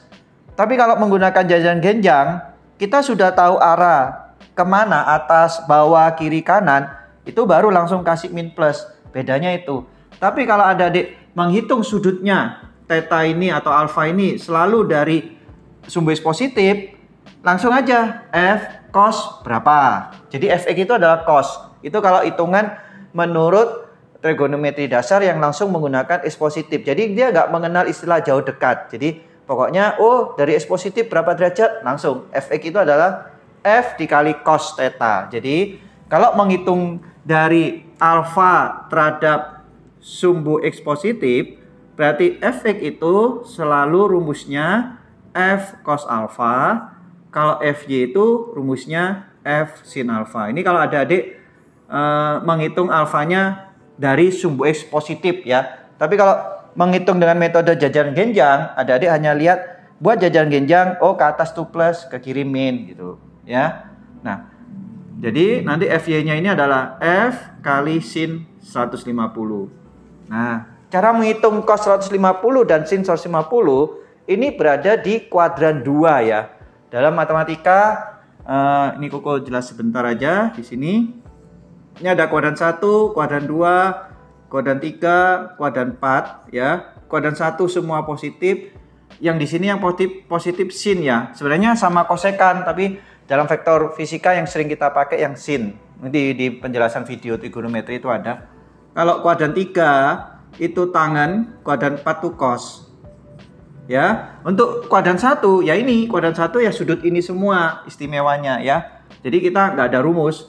Tapi kalau menggunakan jajan genjang kita sudah tahu arah kemana atas, bawah, kiri, kanan itu baru langsung kasih min plus. Bedanya itu. Tapi kalau ada adik menghitung sudutnya theta ini atau alfa ini selalu dari sumbu positif, Langsung aja F cos berapa. Jadi Fx itu adalah cos. Itu kalau hitungan menurut trigonometri dasar yang langsung menggunakan x positif. Jadi dia nggak mengenal istilah jauh dekat. Jadi pokoknya oh dari x positif berapa derajat langsung Fx itu adalah F dikali cos theta. Jadi kalau menghitung dari alfa terhadap sumbu x positif berarti Fx itu selalu rumusnya F cos alfa kalau FY itu rumusnya F sin alfa. Ini kalau ada adik uh, menghitung alfanya dari sumbu X positif ya. Tapi kalau menghitung dengan metode jajaran genjang, ada adik hanya lihat buat jajaran genjang, oh ke atas 2 plus, ke kiri min gitu ya. Nah, jadi nanti FY-nya ini adalah F kali sin 150. Nah, cara menghitung cos 150 dan sin 150 ini berada di kuadran 2 ya. Dalam matematika, uh, ini Koko jelas sebentar aja di sini. Ini ada kuadran 1, kuadran 2, kuadran 3, kuadran 4 ya. Kuadran 1 semua positif. Yang di sini yang positif positif sin ya. Sebenarnya sama kosekan tapi dalam vektor fisika yang sering kita pakai yang sin. Nanti di penjelasan video trigonometri itu ada. Kalau kuadran 3 itu tangan, kuadran 4 itu cos ya. Untuk kuadran satu ya ini kuadran satu ya sudut ini semua istimewanya ya. Jadi kita nggak ada rumus.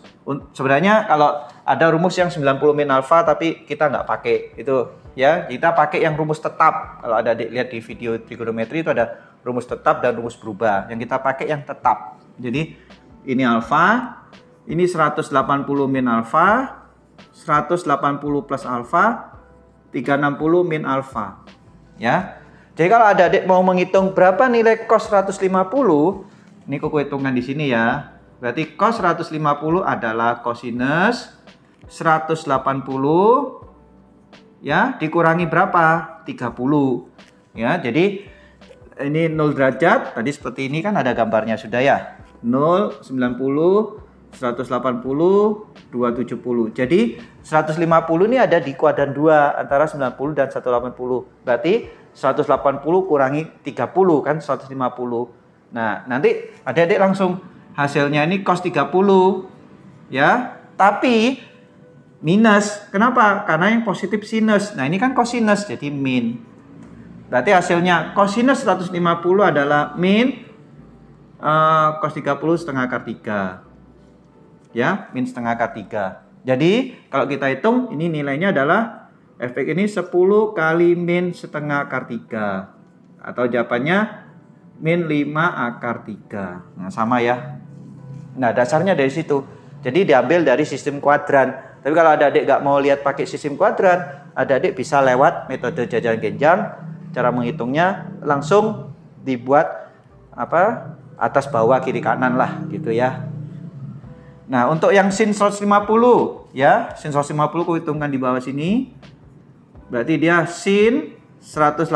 Sebenarnya kalau ada rumus yang 90 min alfa tapi kita nggak pakai itu ya. Kita pakai yang rumus tetap. Kalau ada dilihat di video trigonometri itu ada rumus tetap dan rumus berubah. Yang kita pakai yang tetap. Jadi ini alfa, ini 180 min alfa, 180 plus alfa, 360 min alfa. Ya, jadi kalau ada adik mau menghitung berapa nilai kos 150, ini aku hitungkan di sini ya. Berarti kos 150 adalah kosinus 180 ya dikurangi berapa? 30. Ya, jadi ini 0 derajat. Tadi seperti ini kan ada gambarnya sudah ya. 0 90 180 270. Jadi 150 ini ada di kuadran 2 antara 90 dan 180. Berarti 180 kurangi 30 kan 150. Nah, nanti adik-adik langsung hasilnya ini cos 30 ya. Tapi minus. Kenapa? Karena yang positif sinus. Nah, ini kan cosinus jadi min. Berarti hasilnya cosinus 150 adalah min uh, cos 30 setengah akar 3. Ya, min setengah akar 3. Jadi, kalau kita hitung ini nilainya adalah Efek ini 10 kali min setengah akar 3. Atau jawabannya min 5 akar 3. Nah, sama ya. Nah, dasarnya dari situ. Jadi diambil dari sistem kuadran. Tapi kalau ada adik nggak mau lihat pakai sistem kuadran, ada adik bisa lewat metode jajaran genjang. Cara menghitungnya langsung dibuat apa atas bawah kiri kanan lah gitu ya. Nah, untuk yang sin 150 ya, sin 150 kuhitungkan di bawah sini. Berarti dia sin 180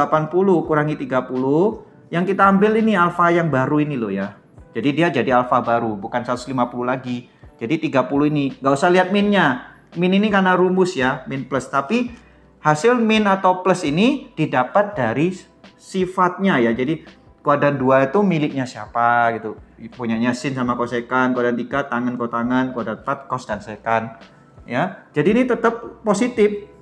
kurangi 30. Yang kita ambil ini alfa yang baru ini loh ya. Jadi dia jadi alfa baru, bukan 150 lagi. Jadi 30 ini. Nggak usah lihat minnya. Min ini karena rumus ya, min plus. Tapi hasil min atau plus ini didapat dari sifatnya ya. Jadi kuadran 2 itu miliknya siapa gitu. Punyanya sin sama kosekan, kuadran 3 tangan kotangan, kuadran 4 kos dan sekan. Ya. Jadi ini tetap positif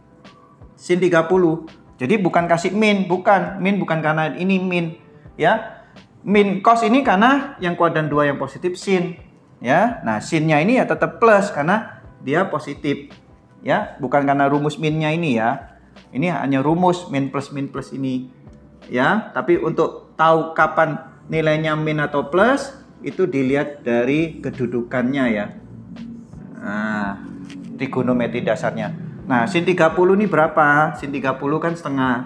sin 30. Jadi bukan kasih min, bukan. Min bukan karena ini min, ya. Min cos ini karena yang kuadran dua yang positif sin, ya. Nah, sinnya ini ya tetap plus karena dia positif. Ya, bukan karena rumus minnya ini ya. Ini hanya rumus min plus min plus ini. Ya, tapi untuk tahu kapan nilainya min atau plus itu dilihat dari kedudukannya ya. Nah, trigonometri dasarnya. Nah, sin 30 ini berapa? Sin 30 kan setengah.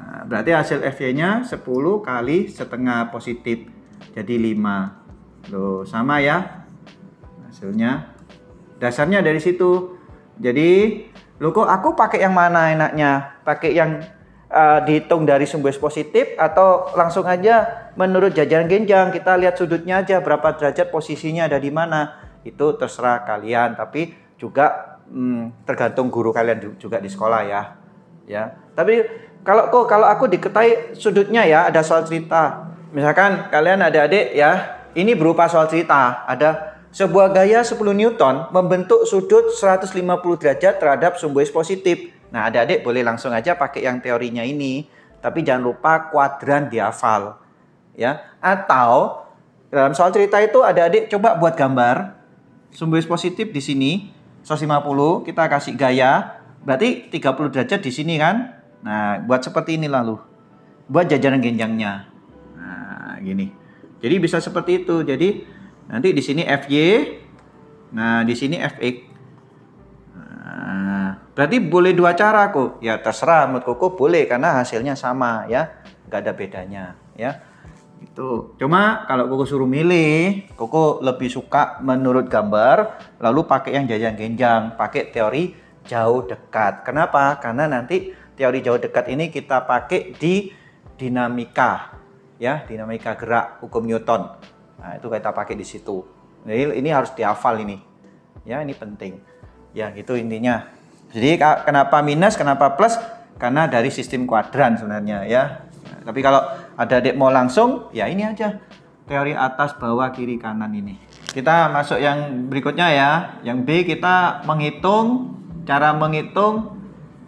Nah, berarti hasil FY-nya 10 kali setengah positif. Jadi 5. Loh, sama ya hasilnya. Dasarnya dari situ. Jadi, lo kok aku pakai yang mana enaknya? Pakai yang uh, dihitung dari sumber positif atau langsung aja menurut jajaran genjang kita lihat sudutnya aja berapa derajat posisinya ada di mana? Itu terserah kalian, tapi juga hmm, tergantung guru kalian juga di sekolah ya. Ya. Tapi kalau kok kalau aku diketahui sudutnya ya ada soal cerita. Misalkan kalian ada adik ya, ini berupa soal cerita. Ada sebuah gaya 10 newton membentuk sudut 150 derajat terhadap sumbu positif. Nah, adik-adik boleh langsung aja pakai yang teorinya ini, tapi jangan lupa kuadran dihafal. Ya, atau dalam soal cerita itu adik-adik coba buat gambar sumbu positif di sini 150 kita kasih gaya, berarti 30 derajat di sini kan. Nah, buat seperti ini lalu. Buat jajaran genjangnya. Nah, gini. Jadi bisa seperti itu. Jadi nanti di sini FY, nah di sini FX. Nah, berarti boleh dua cara kok. Ya terserah menurut Koko boleh karena hasilnya sama ya, nggak ada bedanya ya gitu. Cuma kalau Koko suruh milih, Koko lebih suka menurut gambar, lalu pakai yang jajang genjang, pakai teori jauh dekat. Kenapa? Karena nanti teori jauh dekat ini kita pakai di dinamika, ya dinamika gerak hukum Newton. Nah itu kita pakai di situ. Jadi ini harus dihafal ini, ya ini penting. Ya itu intinya. Jadi kenapa minus, kenapa plus? Karena dari sistem kuadran sebenarnya ya. tapi kalau ada adik mau langsung ya ini aja teori atas bawah kiri kanan ini kita masuk yang berikutnya ya yang B kita menghitung cara menghitung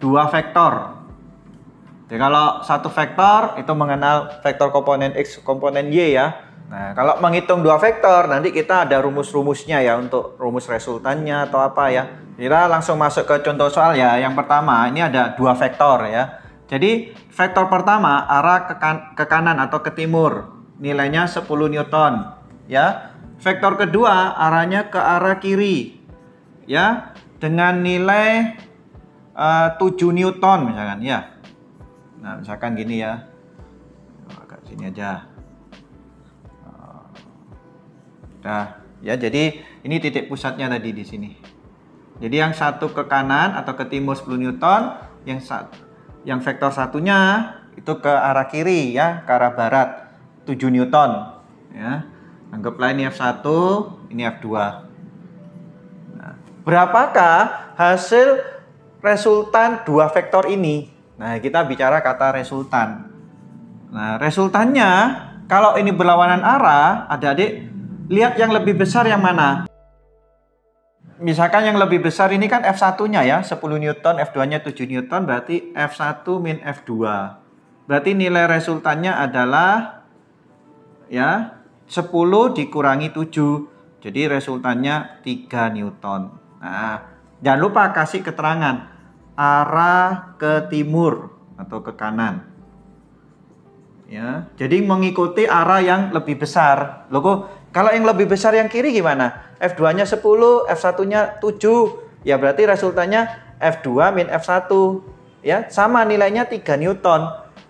dua vektor jadi kalau satu vektor itu mengenal vektor komponen X komponen Y ya Nah, kalau menghitung dua vektor, nanti kita ada rumus-rumusnya ya untuk rumus resultannya atau apa ya. Kita langsung masuk ke contoh soal ya. Yang pertama, ini ada dua vektor ya. Jadi vektor pertama arah ke, kan ke kanan atau ke timur, nilainya 10 newton, ya. Vektor kedua arahnya ke arah kiri, ya, dengan nilai eh, uh, 7 newton misalkan, ya. Nah, misalkan gini ya. Nah, agak sini aja. Nah, ya jadi ini titik pusatnya tadi di sini. Jadi yang satu ke kanan atau ke timur 10 newton, yang satu yang vektor satunya itu ke arah kiri ya, ke arah barat 7 Newton ya. Anggaplah ini F1, ini F2. Nah, berapakah hasil resultan dua vektor ini? Nah, kita bicara kata resultan. Nah, resultannya kalau ini berlawanan arah, adik-adik lihat yang lebih besar yang mana? misalkan yang lebih besar ini kan F1-nya ya, 10 Newton, F2-nya 7 Newton, berarti F1 min F2. Berarti nilai resultannya adalah ya 10 dikurangi 7. Jadi resultannya 3 Newton. Nah, jangan lupa kasih keterangan arah ke timur atau ke kanan. Ya, jadi mengikuti arah yang lebih besar. Loh kok kalau yang lebih besar yang kiri gimana? F2-nya 10, F1-nya 7. Ya berarti resultannya F2 min F1. Ya, sama nilainya 3 Newton.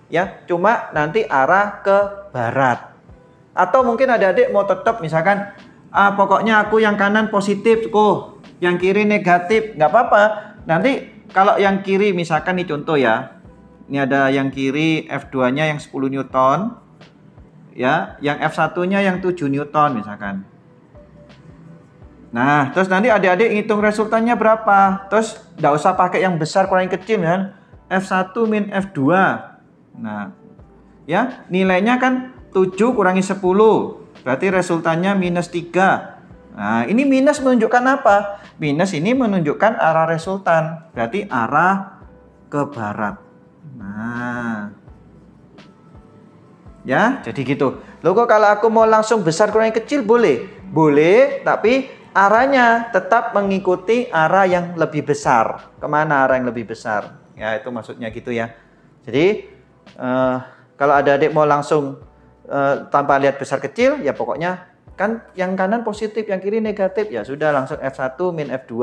Ya, cuma nanti arah ke barat. Atau mungkin ada adik mau tetap misalkan ah, pokoknya aku yang kanan positif kok, yang kiri negatif, nggak apa-apa. Nanti kalau yang kiri misalkan nih contoh ya. Ini ada yang kiri F2-nya yang 10 Newton, ya yang F1-nya yang 7 Newton misalkan. Nah, terus nanti adik-adik ngitung resultannya berapa. Terus nggak usah pakai yang besar yang kecil kan. F1 min F2. Nah, ya nilainya kan 7 kurangi 10. Berarti resultannya minus 3. Nah, ini minus menunjukkan apa? Minus ini menunjukkan arah resultan. Berarti arah ke barat. Nah, Ya, jadi gitu. Loh kok kalau aku mau langsung besar kurang kecil boleh? Boleh, tapi arahnya tetap mengikuti arah yang lebih besar. Kemana arah yang lebih besar? Ya, itu maksudnya gitu ya. Jadi, uh, kalau ada adik mau langsung uh, tanpa lihat besar kecil, ya pokoknya kan yang kanan positif, yang kiri negatif, ya sudah langsung F1 min F2.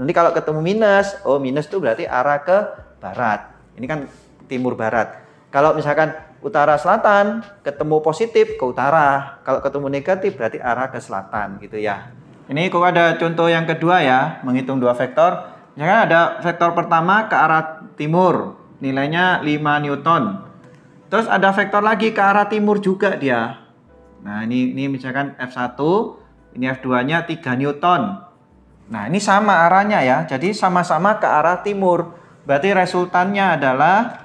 Nanti kalau ketemu minus, oh minus itu berarti arah ke barat. Ini kan timur barat. Kalau misalkan utara selatan, ketemu positif ke utara. Kalau ketemu negatif berarti arah ke selatan gitu ya. Ini kok ada contoh yang kedua ya, menghitung dua vektor. Misalkan ada vektor pertama ke arah timur, nilainya 5 newton. Terus ada vektor lagi ke arah timur juga dia. Nah, ini ini misalkan F1, ini F2-nya 3 newton. Nah, ini sama arahnya ya. Jadi sama-sama ke arah timur. Berarti resultannya adalah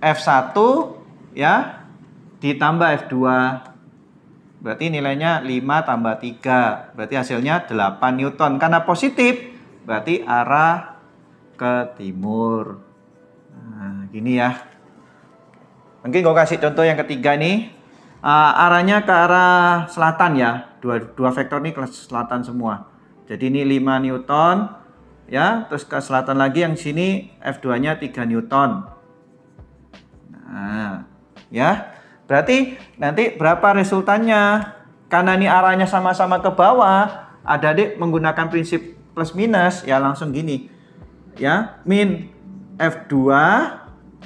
F1 ya ditambah F2 berarti nilainya 5 tambah 3 berarti hasilnya 8 Newton karena positif berarti arah ke timur nah, gini ya mungkin gue kasih contoh yang ketiga nih ah, uh, arahnya ke arah selatan ya dua, dua vektor ini ke selatan semua jadi ini 5 Newton ya terus ke selatan lagi yang sini F2 nya 3 Newton nah ya. Berarti nanti berapa resultannya? Karena ini arahnya sama-sama ke bawah, ada adik menggunakan prinsip plus minus ya langsung gini. Ya, min F2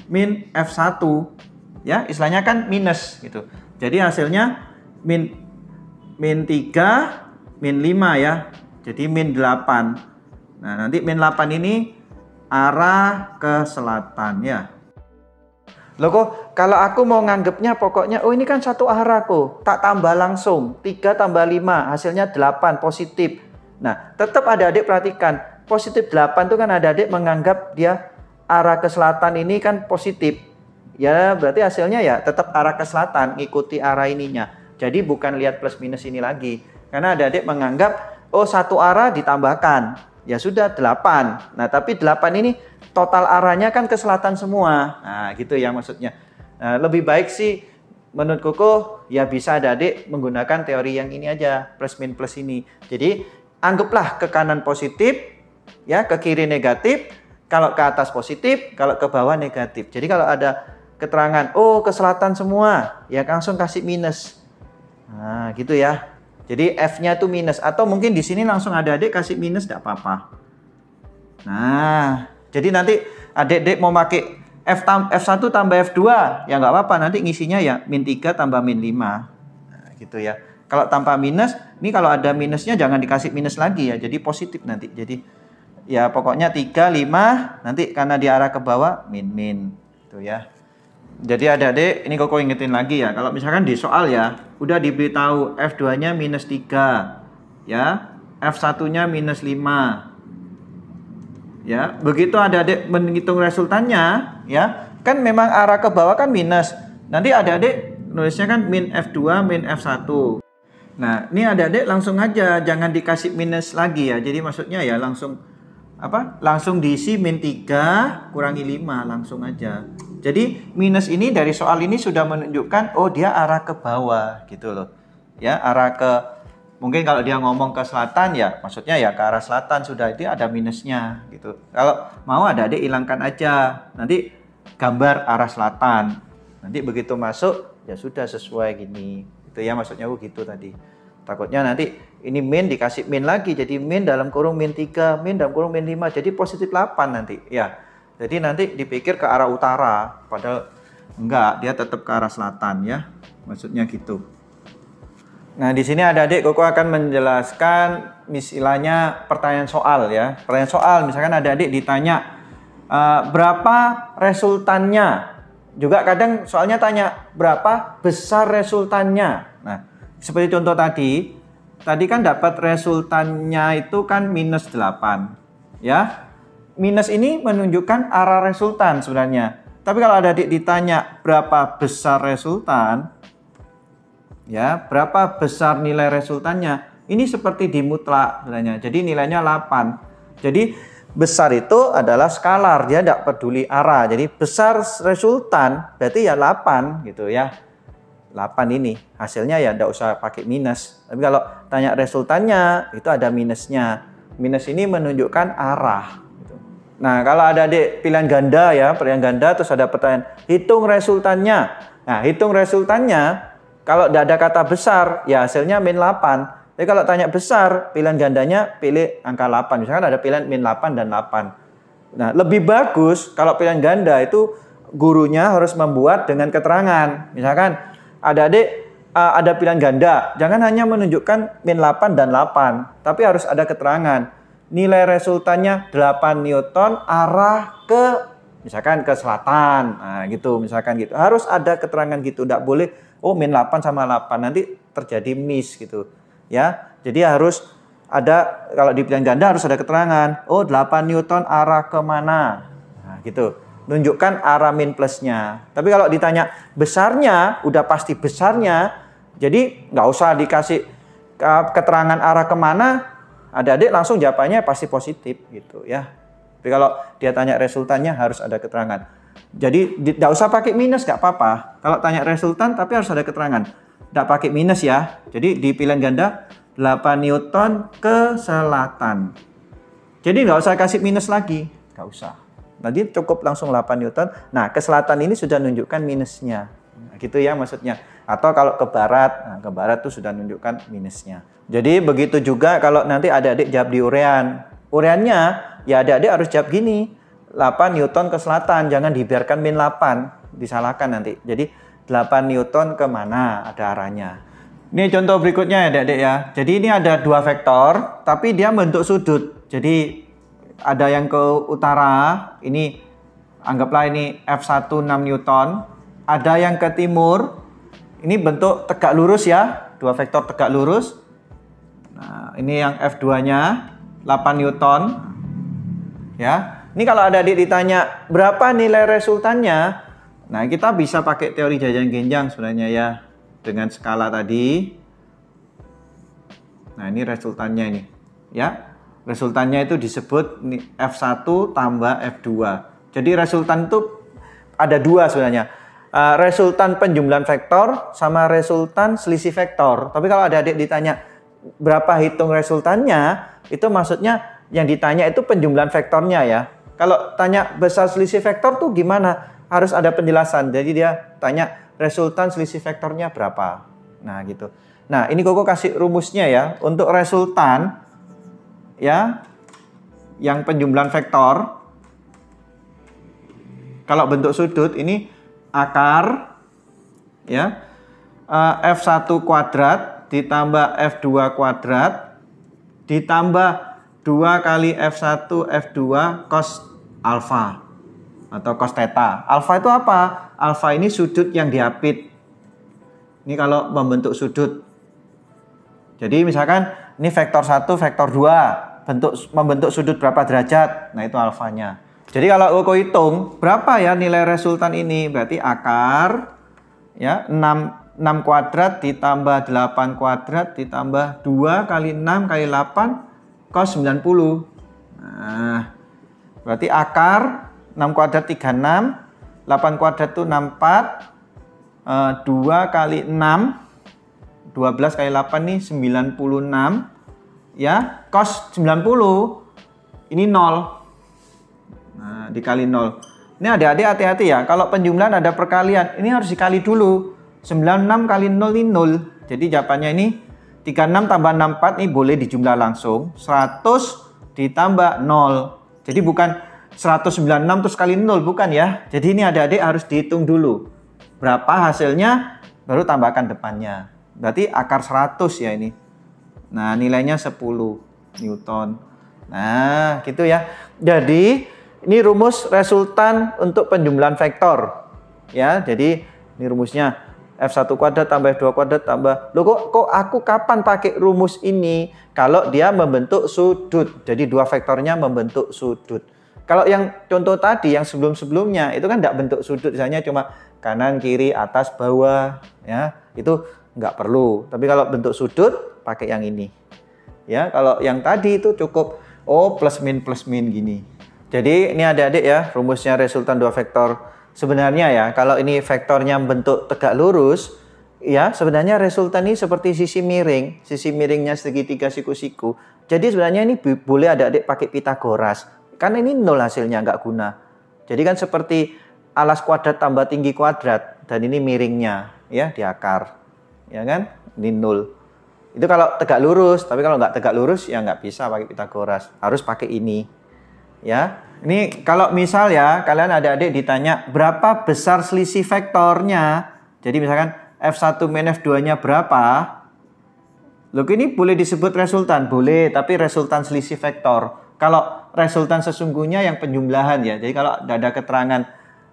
min F1 ya, istilahnya kan minus gitu. Jadi hasilnya min min 3 min 5 ya. Jadi min 8. Nah, nanti min 8 ini arah ke selatan ya. Loh kok kalau aku mau nganggepnya pokoknya oh ini kan satu arah kok. Tak tambah langsung. 3 tambah 5 hasilnya 8 positif. Nah tetap ada adik perhatikan. Positif 8 itu kan ada adik menganggap dia arah ke selatan ini kan positif. Ya berarti hasilnya ya tetap arah ke selatan. Ngikuti arah ininya. Jadi bukan lihat plus minus ini lagi. Karena ada adik menganggap oh satu arah ditambahkan ya sudah 8. Nah, tapi 8 ini total arahnya kan ke selatan semua. Nah, gitu ya maksudnya. Nah, lebih baik sih menurut Koko ya bisa ada adik menggunakan teori yang ini aja, plus min plus ini. Jadi, anggaplah ke kanan positif, ya ke kiri negatif, kalau ke atas positif, kalau ke bawah negatif. Jadi kalau ada keterangan, oh ke selatan semua, ya langsung kasih minus. Nah, gitu ya. Jadi F-nya tuh minus atau mungkin di sini langsung ada adik kasih minus tidak apa-apa. Nah, jadi nanti adik-adik mau pakai F tam F1 tambah F2 ya nggak apa-apa nanti ngisinya ya min 3 tambah min 5. Nah, gitu ya. Kalau tanpa minus, ini kalau ada minusnya jangan dikasih minus lagi ya. Jadi positif nanti. Jadi ya pokoknya 3 5 nanti karena diarah ke bawah min min. itu ya. Jadi adik-adik, ini koko ingetin lagi ya. Kalau misalkan di soal ya, udah diberitahu F2-nya minus tiga, Ya, F1-nya minus lima, Ya, begitu adik-adik menghitung resultannya, ya, kan memang arah ke bawah kan minus. Nanti adik-adik nulisnya kan min F2, min F1. Nah, ini adik-adik langsung aja, jangan dikasih minus lagi ya. Jadi maksudnya ya langsung apa? Langsung diisi min tiga kurangi lima langsung aja. Jadi minus ini dari soal ini sudah menunjukkan oh dia arah ke bawah gitu loh. Ya, arah ke mungkin kalau dia ngomong ke selatan ya maksudnya ya ke arah selatan sudah itu ada minusnya gitu. Kalau mau ada adik hilangkan aja. Nanti gambar arah selatan. Nanti begitu masuk ya sudah sesuai gini. Itu ya maksudnya oh gitu tadi. Takutnya nanti ini min dikasih min lagi jadi min dalam kurung min 3, min dalam kurung min 5 jadi positif 8 nanti ya jadi nanti dipikir ke arah utara, padahal enggak, dia tetap ke arah selatan ya. Maksudnya gitu. Nah, di sini ada adik Koko akan menjelaskan istilahnya pertanyaan soal ya. Pertanyaan soal misalkan ada adik ditanya e, berapa resultannya. Juga kadang soalnya tanya berapa besar resultannya. Nah, seperti contoh tadi, tadi kan dapat resultannya itu kan minus delapan, ya minus ini menunjukkan arah resultan sebenarnya. Tapi kalau ada adik ditanya berapa besar resultan, ya berapa besar nilai resultannya, ini seperti di mutlak sebenarnya. Jadi nilainya 8. Jadi besar itu adalah skalar, dia tidak peduli arah. Jadi besar resultan berarti ya 8 gitu ya. 8 ini hasilnya ya tidak usah pakai minus. Tapi kalau tanya resultannya itu ada minusnya. Minus ini menunjukkan arah Nah, kalau ada adik pilihan ganda ya, pilihan ganda terus ada pertanyaan, hitung resultannya. Nah, hitung resultannya, kalau tidak ada kata besar, ya hasilnya min 8. Tapi kalau tanya besar, pilihan gandanya pilih angka 8. Misalkan ada pilihan min 8 dan 8. Nah, lebih bagus kalau pilihan ganda itu gurunya harus membuat dengan keterangan. Misalkan ada adik ada pilihan ganda, jangan hanya menunjukkan min 8 dan 8, tapi harus ada keterangan nilai resultannya 8 Newton arah ke misalkan ke selatan. Nah, gitu misalkan gitu. Harus ada keterangan gitu, tidak boleh oh min 8 sama 8 nanti terjadi miss gitu. Ya. Jadi harus ada kalau di bilang ganda harus ada keterangan. Oh, 8 Newton arah ke mana? Nah, gitu. Tunjukkan arah min plusnya. Tapi kalau ditanya besarnya, udah pasti besarnya. Jadi nggak usah dikasih keterangan arah kemana, adik-adik langsung jawabannya pasti positif gitu ya. Tapi kalau dia tanya resultannya harus ada keterangan. Jadi tidak usah pakai minus gak apa-apa. Kalau tanya resultan tapi harus ada keterangan. Tidak pakai minus ya. Jadi di pilihan ganda 8 Newton ke selatan. Jadi nggak usah kasih minus lagi. Nggak usah. Nanti cukup langsung 8 Newton. Nah ke selatan ini sudah menunjukkan minusnya. Nah, gitu ya maksudnya. Atau kalau ke barat, nah, ke barat itu sudah menunjukkan minusnya. Jadi begitu juga kalau nanti adik-adik jawab di urean. Ureannya ya adik-adik harus jawab gini. 8 Newton ke selatan, jangan dibiarkan min 8. Disalahkan nanti. Jadi 8 Newton ke mana ada arahnya. Ini contoh berikutnya ya adik-adik ya. Jadi ini ada dua vektor, tapi dia bentuk sudut. Jadi ada yang ke utara, ini anggaplah ini F1 6 Newton. Ada yang ke timur, ini bentuk tegak lurus ya, dua vektor tegak lurus. Nah, ini yang F2-nya 8 Newton. Ya. Ini kalau ada adik ditanya berapa nilai resultannya? Nah, kita bisa pakai teori jajan genjang sebenarnya ya dengan skala tadi. Nah, ini resultannya ini. Ya. Resultannya itu disebut F1 tambah F2. Jadi resultan itu ada dua sebenarnya. Eh, resultan penjumlahan vektor sama resultan selisih vektor. Tapi kalau ada adik ditanya berapa hitung resultannya, itu maksudnya yang ditanya itu penjumlahan vektornya ya. Kalau tanya besar selisih vektor tuh gimana? Harus ada penjelasan. Jadi dia tanya resultan selisih vektornya berapa. Nah, gitu. Nah, ini Koko kasih rumusnya ya. Untuk resultan ya yang penjumlahan vektor kalau bentuk sudut ini akar ya eh, F1 kuadrat ditambah F2 kuadrat ditambah 2 kali F1 F2 cos alfa atau cos theta. Alfa itu apa? Alfa ini sudut yang diapit. Ini kalau membentuk sudut. Jadi misalkan ini vektor 1, vektor 2 bentuk membentuk sudut berapa derajat? Nah, itu alfanya. Jadi kalau aku hitung berapa ya nilai resultan ini? Berarti akar ya 6 6 kuadrat ditambah 8 kuadrat ditambah 2 kali 6 kali 8 kos 90. Nah, berarti akar 6 kuadrat 36, 8 kuadrat itu 64, 2 eh, kali 6, 12 kali 8 nih 96, ya, kos 90, ini 0. Nah, dikali 0. Ini ada adik hati-hati ya. Kalau penjumlahan ada perkalian, ini harus dikali dulu. 96 kali 0 ini 0. Jadi jawabannya ini 36 tambah 64 ini boleh dijumlah langsung. 100 ditambah 0. Jadi bukan 196 terus kali 0, bukan ya. Jadi ini ada adik harus dihitung dulu. Berapa hasilnya, baru tambahkan depannya. Berarti akar 100 ya ini. Nah nilainya 10 Newton. Nah gitu ya. Jadi ini rumus resultan untuk penjumlahan vektor. Ya, jadi ini rumusnya F1 kuadrat tambah F2 kuadrat tambah. Loh kok, kok aku kapan pakai rumus ini? Kalau dia membentuk sudut. Jadi dua vektornya membentuk sudut. Kalau yang contoh tadi yang sebelum-sebelumnya itu kan tidak bentuk sudut misalnya cuma kanan, kiri, atas, bawah ya. Itu nggak perlu. Tapi kalau bentuk sudut pakai yang ini. Ya, kalau yang tadi itu cukup oh plus min plus min gini. Jadi ini adik-adik ya, rumusnya resultan dua vektor. Sebenarnya ya, kalau ini vektornya bentuk tegak lurus, ya sebenarnya resultan ini seperti sisi miring, sisi miringnya segitiga siku-siku. Jadi sebenarnya ini boleh adik-adik pakai Pitagoras, karena ini nol hasilnya nggak guna. Jadi kan seperti alas kuadrat tambah tinggi kuadrat, dan ini miringnya ya di akar, ya kan? Ini nol. Itu kalau tegak lurus, tapi kalau nggak tegak lurus ya nggak bisa pakai Pitagoras, harus pakai ini ya. Ini kalau misal ya kalian ada adik ditanya berapa besar selisih vektornya. Jadi misalkan F1 min F2-nya berapa? Loh ini boleh disebut resultan, boleh, tapi resultan selisih vektor. Kalau resultan sesungguhnya yang penjumlahan ya. Jadi kalau ada keterangan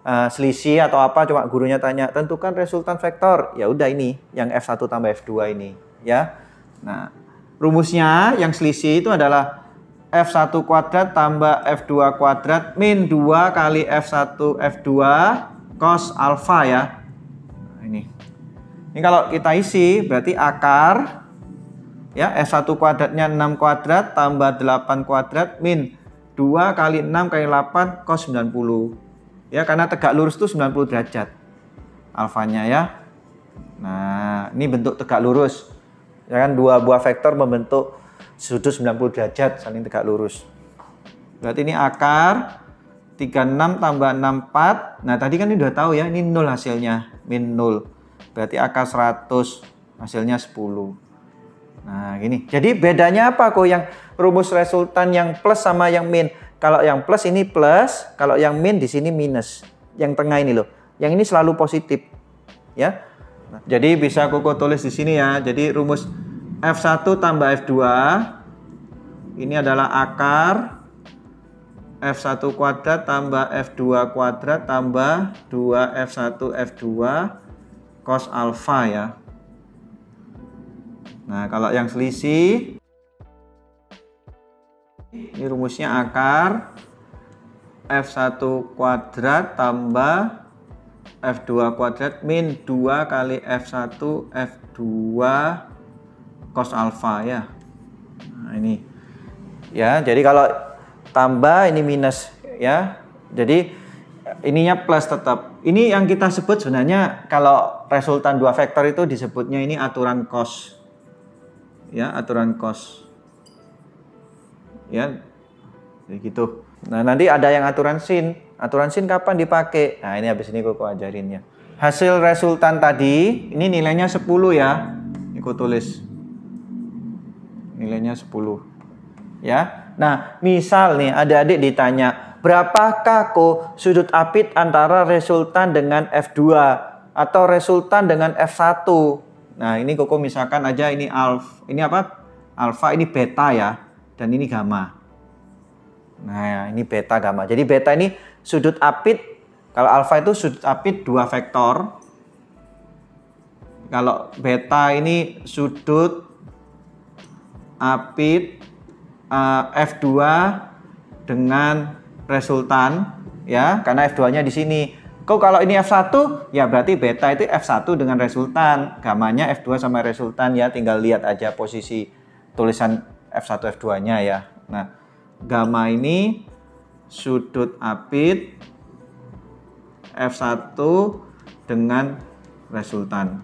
uh, selisih atau apa cuma gurunya tanya, tentukan resultan vektor. Ya udah ini yang F1 tambah F2 ini, ya. Nah, rumusnya yang selisih itu adalah F1 kuadrat tambah F2 kuadrat min 2 kali F1 F2 cos alfa ya. Nah, ini. Ini kalau kita isi berarti akar ya F1 kuadratnya 6 kuadrat tambah 8 kuadrat min 2 kali 6 kali 8 cos 90. Ya karena tegak lurus itu 90 derajat alfanya ya. Nah, ini bentuk tegak lurus. Ya kan dua buah vektor membentuk sudut 90 derajat saling tegak lurus. Berarti ini akar 36 tambah 64 Nah, tadi kan ini udah tahu ya, ini 0 hasilnya, min 0. Berarti akar 100, hasilnya 10. Nah, gini. Jadi bedanya apa kok yang rumus resultan yang plus sama yang min? Kalau yang plus ini plus, kalau yang min di sini minus. Yang tengah ini loh. Yang ini selalu positif. Ya. Nah, jadi bisa koko tulis di sini ya. Jadi rumus F1 tambah F2 ini adalah akar F1 kuadrat tambah F2 kuadrat tambah 2F1 F2 cos alfa ya. Nah, kalau yang selisih ini rumusnya akar F1 kuadrat tambah F2 kuadrat min 2 kali F1 F2 cos alpha ya. Nah, ini. Ya, jadi kalau tambah ini minus ya. Jadi ininya plus tetap. Ini yang kita sebut sebenarnya kalau resultan dua vektor itu disebutnya ini aturan cos. Ya, aturan cos. Ya. Jadi gitu. Nah, nanti ada yang aturan sin. Aturan sin kapan dipakai? Nah, ini habis ini gue ajarin ya. Hasil resultan tadi, ini nilainya 10 ya. Ikut tulis nilainya 10. Ya. Nah, misal nih adik-adik ditanya, berapakah ko sudut apit antara resultan dengan F2 atau resultan dengan F1? Nah, ini koko misalkan aja ini alf, ini apa? Alfa, ini beta ya, dan ini gamma. Nah, ya, ini beta gamma. Jadi beta ini sudut apit kalau alfa itu sudut apit dua vektor. Kalau beta ini sudut apit uh, eh, F2 dengan resultan ya karena F2-nya di sini. Kok kalau ini F1 ya berarti beta itu F1 dengan resultan. Gamanya F2 sama resultan ya tinggal lihat aja posisi tulisan F1 F2-nya ya. Nah, gamma ini sudut apit F1 dengan resultan.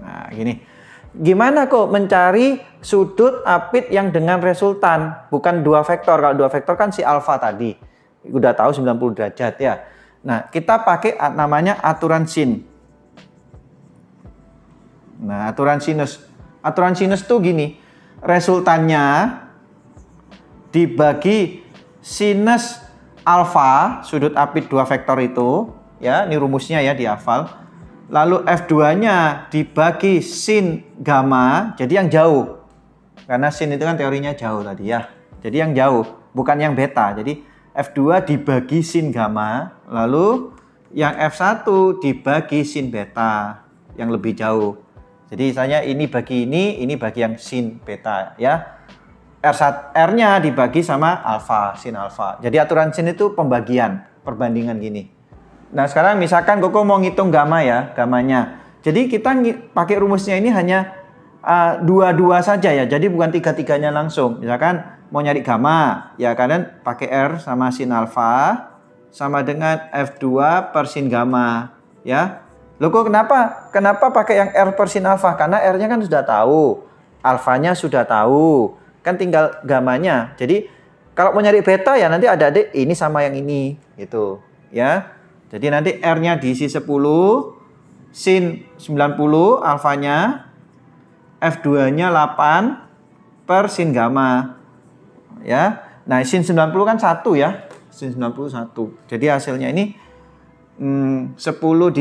Nah, gini gimana kok mencari sudut apit yang dengan resultan bukan dua vektor kalau dua vektor kan si alfa tadi udah tahu 90 derajat ya nah kita pakai namanya aturan sin nah aturan sinus aturan sinus tuh gini resultannya dibagi sinus alfa sudut apit dua vektor itu ya ini rumusnya ya di hafal lalu F2-nya dibagi sin gamma, jadi yang jauh. Karena sin itu kan teorinya jauh tadi ya. Jadi yang jauh, bukan yang beta. Jadi F2 dibagi sin gamma, lalu yang F1 dibagi sin beta yang lebih jauh. Jadi misalnya ini bagi ini, ini bagi yang sin beta ya. R1, R-nya dibagi sama alfa, sin alfa. Jadi aturan sin itu pembagian, perbandingan gini. Nah sekarang misalkan Koko mau ngitung gamma ya, gamanya. Jadi kita pakai rumusnya ini hanya ah, dua-dua uh, saja ya. Jadi bukan tiga-tiganya langsung. Misalkan mau nyari gamma, ya kalian pakai R sama sin alpha sama dengan F2 per sin gamma ya. Loh kok kenapa? Kenapa pakai yang R per sin alpha Karena R-nya kan sudah tahu, alfanya sudah tahu. Kan tinggal gamanya. Jadi kalau mau nyari beta ya nanti ada adik ini sama yang ini gitu ya. Jadi nanti R-nya diisi 10, sin 90 alfanya, F2-nya 8 per sin gamma. Ya. Nah, sin 90 kan 1 ya. Sin 90 1. Jadi hasilnya ini hmm, 10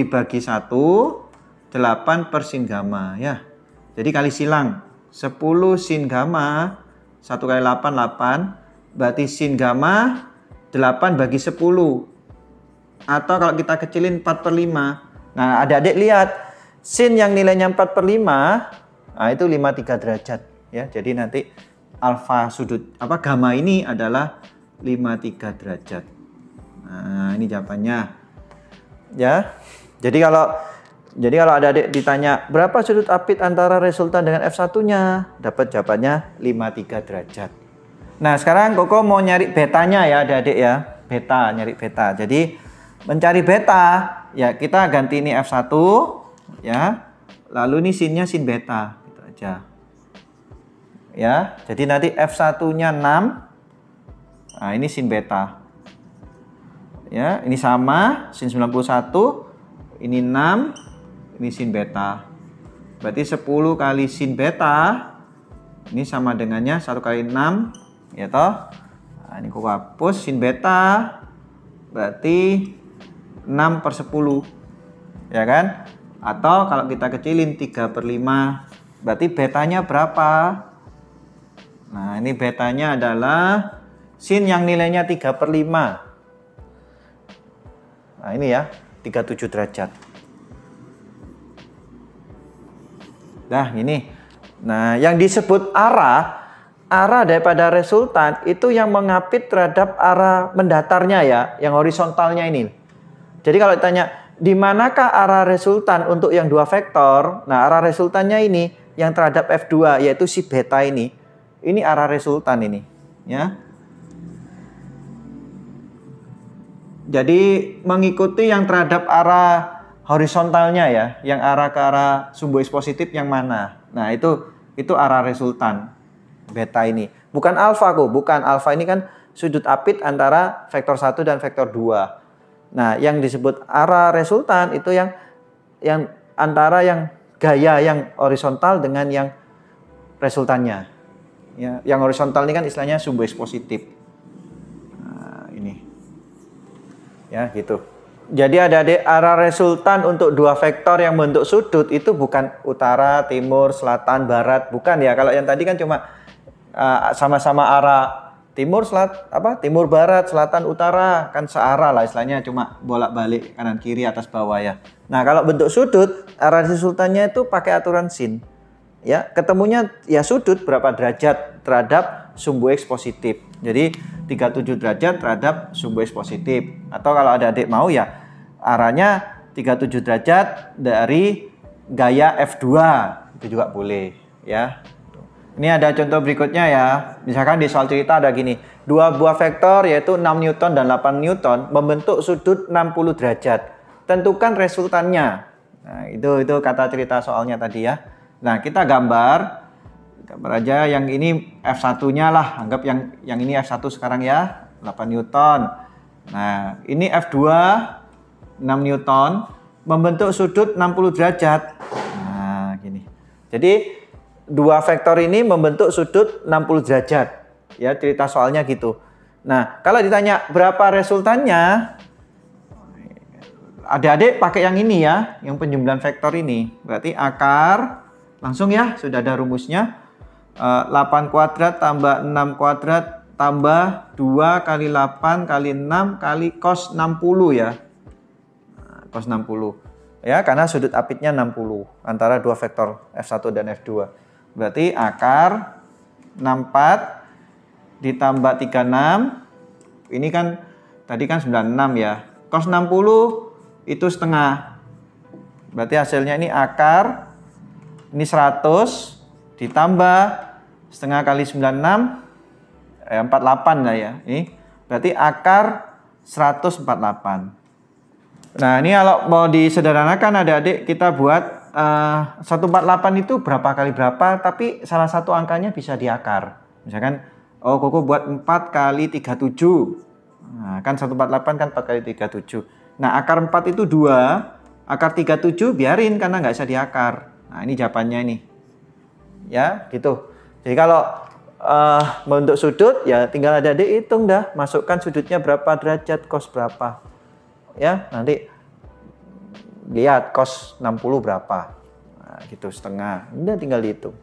dibagi 1 8 per sin gamma ya. Jadi kali silang 10 sin gamma 1 kali 8 8 berarti sin gamma 8 bagi 10 atau kalau kita kecilin 4 per 5 nah adik-adik lihat sin yang nilainya 4 per 5 nah itu 53 derajat ya jadi nanti alfa sudut apa gamma ini adalah 53 derajat nah ini jawabannya ya jadi kalau jadi kalau ada adik ditanya berapa sudut apit antara resultan dengan F1 nya dapat jawabannya 53 derajat nah sekarang Koko mau nyari betanya ya adik-adik ya beta nyari beta jadi mencari beta ya kita ganti ini F1 ya lalu ini sinnya sin beta gitu aja ya jadi nanti F1 nya 6 nah ini sin beta ya ini sama sin 91 ini 6 ini sin beta berarti 10 kali sin beta ini sama dengannya 1 kali 6 ya toh nah, ini aku hapus sin beta berarti 6 per 10 ya kan atau kalau kita kecilin 3 per 5 berarti betanya berapa nah ini betanya adalah sin yang nilainya 3 per 5 nah ini ya 37 derajat nah ini nah yang disebut arah arah daripada resultan itu yang mengapit terhadap arah mendatarnya ya, yang horizontalnya ini. Jadi kalau ditanya di manakah arah resultan untuk yang dua vektor? Nah, arah resultannya ini yang terhadap F2 yaitu si beta ini. Ini arah resultan ini, ya. Jadi mengikuti yang terhadap arah horizontalnya ya, yang arah ke arah sumbu X positif yang mana. Nah, itu itu arah resultan beta ini. Bukan alfa kok, bukan alfa ini kan sudut apit antara vektor 1 dan vektor 2. Nah, yang disebut arah resultan itu yang yang antara yang gaya yang horizontal dengan yang resultannya. Ya, yang horizontal ini kan istilahnya sumbu positif. Nah, ini. Ya, gitu. Jadi ada di arah resultan untuk dua vektor yang membentuk sudut itu bukan utara, timur, selatan, barat, bukan ya. Kalau yang tadi kan cuma ah, sama-sama uh, sama -sama arah timur selat apa timur barat selatan utara kan searah lah istilahnya cuma bolak balik kanan kiri atas bawah ya nah kalau bentuk sudut arah sultannya itu pakai aturan sin ya ketemunya ya sudut berapa derajat terhadap sumbu x positif jadi 37 derajat terhadap sumbu x positif atau kalau ada adik mau ya arahnya 37 derajat dari gaya F2 itu juga boleh ya ini ada contoh berikutnya ya. Misalkan di soal cerita ada gini. Dua buah vektor yaitu 6 Newton dan 8 Newton membentuk sudut 60 derajat. Tentukan resultannya. Nah, itu itu kata cerita soalnya tadi ya. Nah, kita gambar gambar aja yang ini F1-nya lah. Anggap yang yang ini F1 sekarang ya, 8 Newton. Nah, ini F2 6 Newton membentuk sudut 60 derajat. Nah, gini. Jadi dua vektor ini membentuk sudut 60 derajat. Ya, cerita soalnya gitu. Nah, kalau ditanya berapa resultannya, adik-adik pakai yang ini ya, yang penjumlahan vektor ini. Berarti akar, langsung ya, sudah ada rumusnya. 8 eh, kuadrat tambah 6 kuadrat tambah 2 kali 8 kali 6 kali cos 60 ya. Cos nah, 60 ya karena sudut apitnya 60 antara dua vektor F1 dan F2. Berarti akar 64 ditambah 36. Ini kan tadi kan 96 ya. Cos 60 itu setengah. Berarti hasilnya ini akar ini 100 ditambah setengah kali 96 eh, 48 lah ya. Ini berarti akar 148. Nah, ini kalau mau disederhanakan adik-adik kita buat uh, eh, 148 itu berapa kali berapa tapi salah satu angkanya bisa diakar. Misalkan oh Koko buat 4 kali 37. Nah, kan 148 kan 4 kali 37. Nah, akar 4 itu 2, akar 37 biarin karena nggak bisa diakar. Nah, ini jawabannya ini. Ya, gitu. Jadi kalau uh, untuk sudut ya tinggal ada dihitung dah, masukkan sudutnya berapa derajat, kos berapa. Ya, nanti lihat kos 60 berapa. Nah, gitu setengah. Udah tinggal dihitung.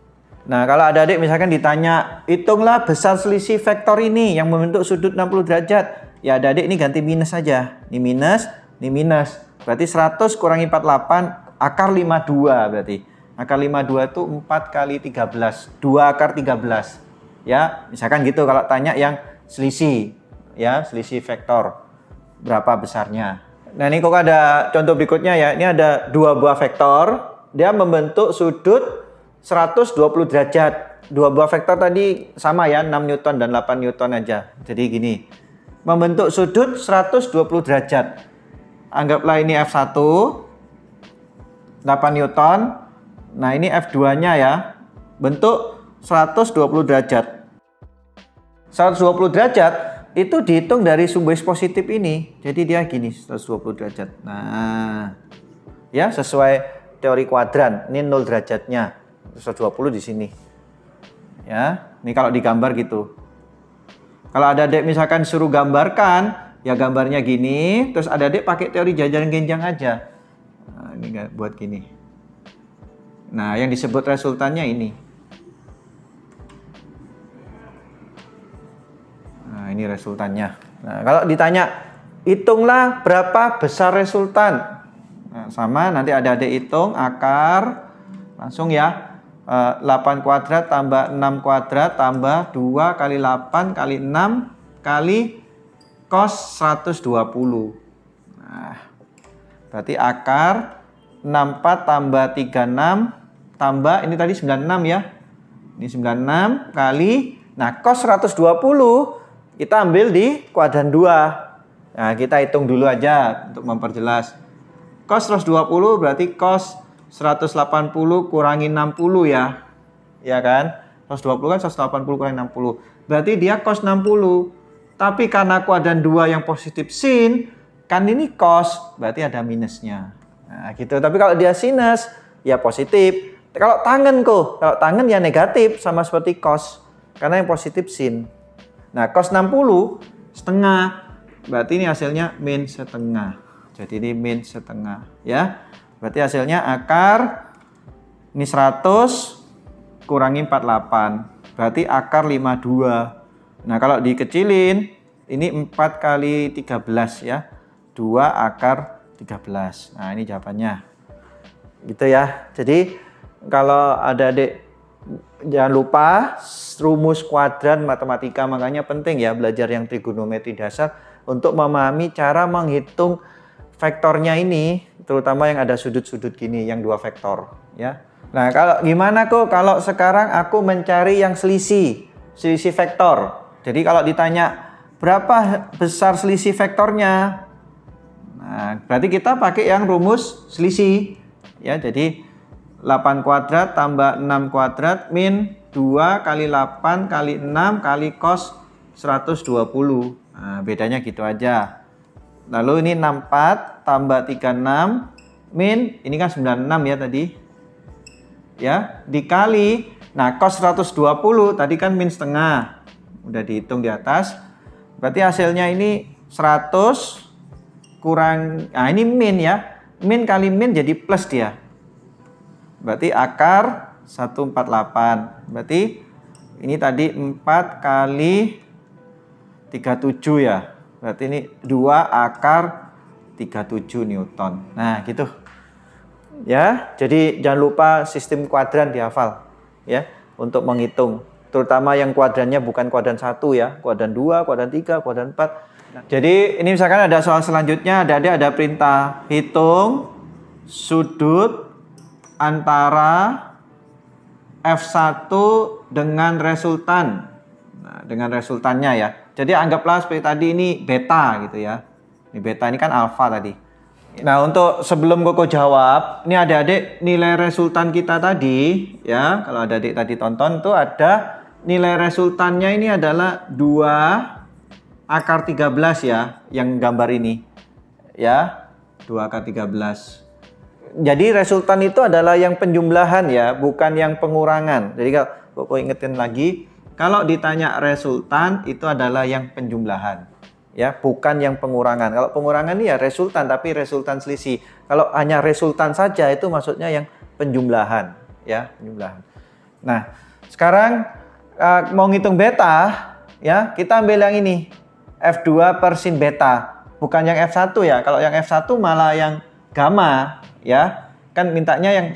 Nah, kalau ada adik misalkan ditanya, hitunglah besar selisih vektor ini yang membentuk sudut 60 derajat. Ya, ada adik ini ganti minus saja. Ini minus, ini minus. Berarti 100 kurangi 48, akar 52 berarti. Akar 52 itu 4 kali 13. 2 akar 13. Ya, misalkan gitu kalau tanya yang selisih. Ya, selisih vektor. Berapa besarnya. Nah ini kok ada contoh berikutnya ya. Ini ada dua buah vektor. Dia membentuk sudut 120 derajat. Dua buah vektor tadi sama ya, 6 Newton dan 8 Newton aja. Jadi gini, membentuk sudut 120 derajat. Anggaplah ini F1, 8 Newton. Nah ini F2-nya ya, bentuk 120 derajat. 120 derajat itu dihitung dari sumbu positif ini. Jadi dia gini 120 derajat. Nah, ya sesuai teori kuadran, ini 0 derajatnya. 120 di sini. Ya, ini kalau digambar gitu. Kalau ada dek misalkan suruh gambarkan, ya gambarnya gini, terus ada dek pakai teori jajaran genjang aja. Nah, ini buat gini. Nah, yang disebut resultannya ini. Nah, ini resultannya. Nah, kalau ditanya, hitunglah berapa besar resultan. Nah, sama nanti ada adik hitung akar langsung ya. 8 eh, kuadrat tambah 6 kuadrat tambah 2 kali 8 kali 6 kali cos 120. Nah, berarti akar 64 tambah 36 tambah ini tadi 96 ya. Ini 96 kali nah cos 120 kita ambil di kuadran 2. Nah, kita hitung dulu aja untuk memperjelas. Cos 120 berarti cos 180 kurangi 60 ya. Ya kan? 20 kan 180 kurangi 60. Berarti dia cos 60. Tapi karena kuadran 2 yang positif sin, kan ini cos, berarti ada minusnya. Nah, gitu. Tapi kalau dia sinus, ya positif. Kalau tangan kok, kalau tangan ya negatif sama seperti cos karena yang positif sin. Nah, cos 60 setengah. Berarti ini hasilnya min setengah. Jadi ini min setengah ya. Berarti hasilnya akar ini 100 kurangi 48. Berarti akar 52. Nah, kalau dikecilin ini 4 kali 13 ya. 2 akar 13. Nah, ini jawabannya. Gitu ya. Jadi kalau ada adik jangan lupa rumus kuadran matematika makanya penting ya belajar yang trigonometri dasar untuk memahami cara menghitung vektornya ini terutama yang ada sudut-sudut gini yang dua vektor ya. Nah, kalau gimana kok kalau sekarang aku mencari yang selisih, selisih vektor. Jadi kalau ditanya berapa besar selisih vektornya? Nah, berarti kita pakai yang rumus selisih ya. Jadi 8 kuadrat tambah 6 kuadrat min 2 kali 8 kali 6 kali cos 120. Nah, bedanya gitu aja. Lalu ini 64 tambah 36 min ini kan 96 ya tadi. Ya, dikali nah cos 120 tadi kan min setengah. Udah dihitung di atas. Berarti hasilnya ini 100 kurang nah ini min ya. Min kali min jadi plus dia. Berarti akar 148. Berarti ini tadi 4 kali 37 ya. Berarti ini 2 akar 37 Newton. Nah, gitu. Ya, jadi jangan lupa sistem kuadran dihafal ya untuk menghitung. Terutama yang kuadrannya bukan kuadran 1 ya, kuadran 2, kuadran 3, kuadran 4. Jadi ini misalkan ada soal selanjutnya, ada ada, ada perintah hitung sudut antara F1 dengan resultan. Nah, dengan resultannya ya. Jadi anggaplah seperti tadi ini beta gitu ya. Ini beta ini kan alfa tadi. Nah, untuk sebelum Koko jawab, ini ada adik nilai resultan kita tadi ya. Kalau ada adik tadi tonton tuh ada nilai resultannya ini adalah 2 akar 13 ya yang gambar ini. Ya, 2 akar 13 jadi resultan itu adalah yang penjumlahan ya, bukan yang pengurangan. Jadi kalau kau ingetin lagi, kalau ditanya resultan itu adalah yang penjumlahan ya, bukan yang pengurangan. Kalau pengurangan ya resultan tapi resultan selisih. Kalau hanya resultan saja itu maksudnya yang penjumlahan ya, penjumlahan. Nah, sekarang eh, mau ngitung beta ya, kita ambil yang ini F2 per sin beta, bukan yang F1 ya. Kalau yang F1 malah yang gamma ya kan mintanya yang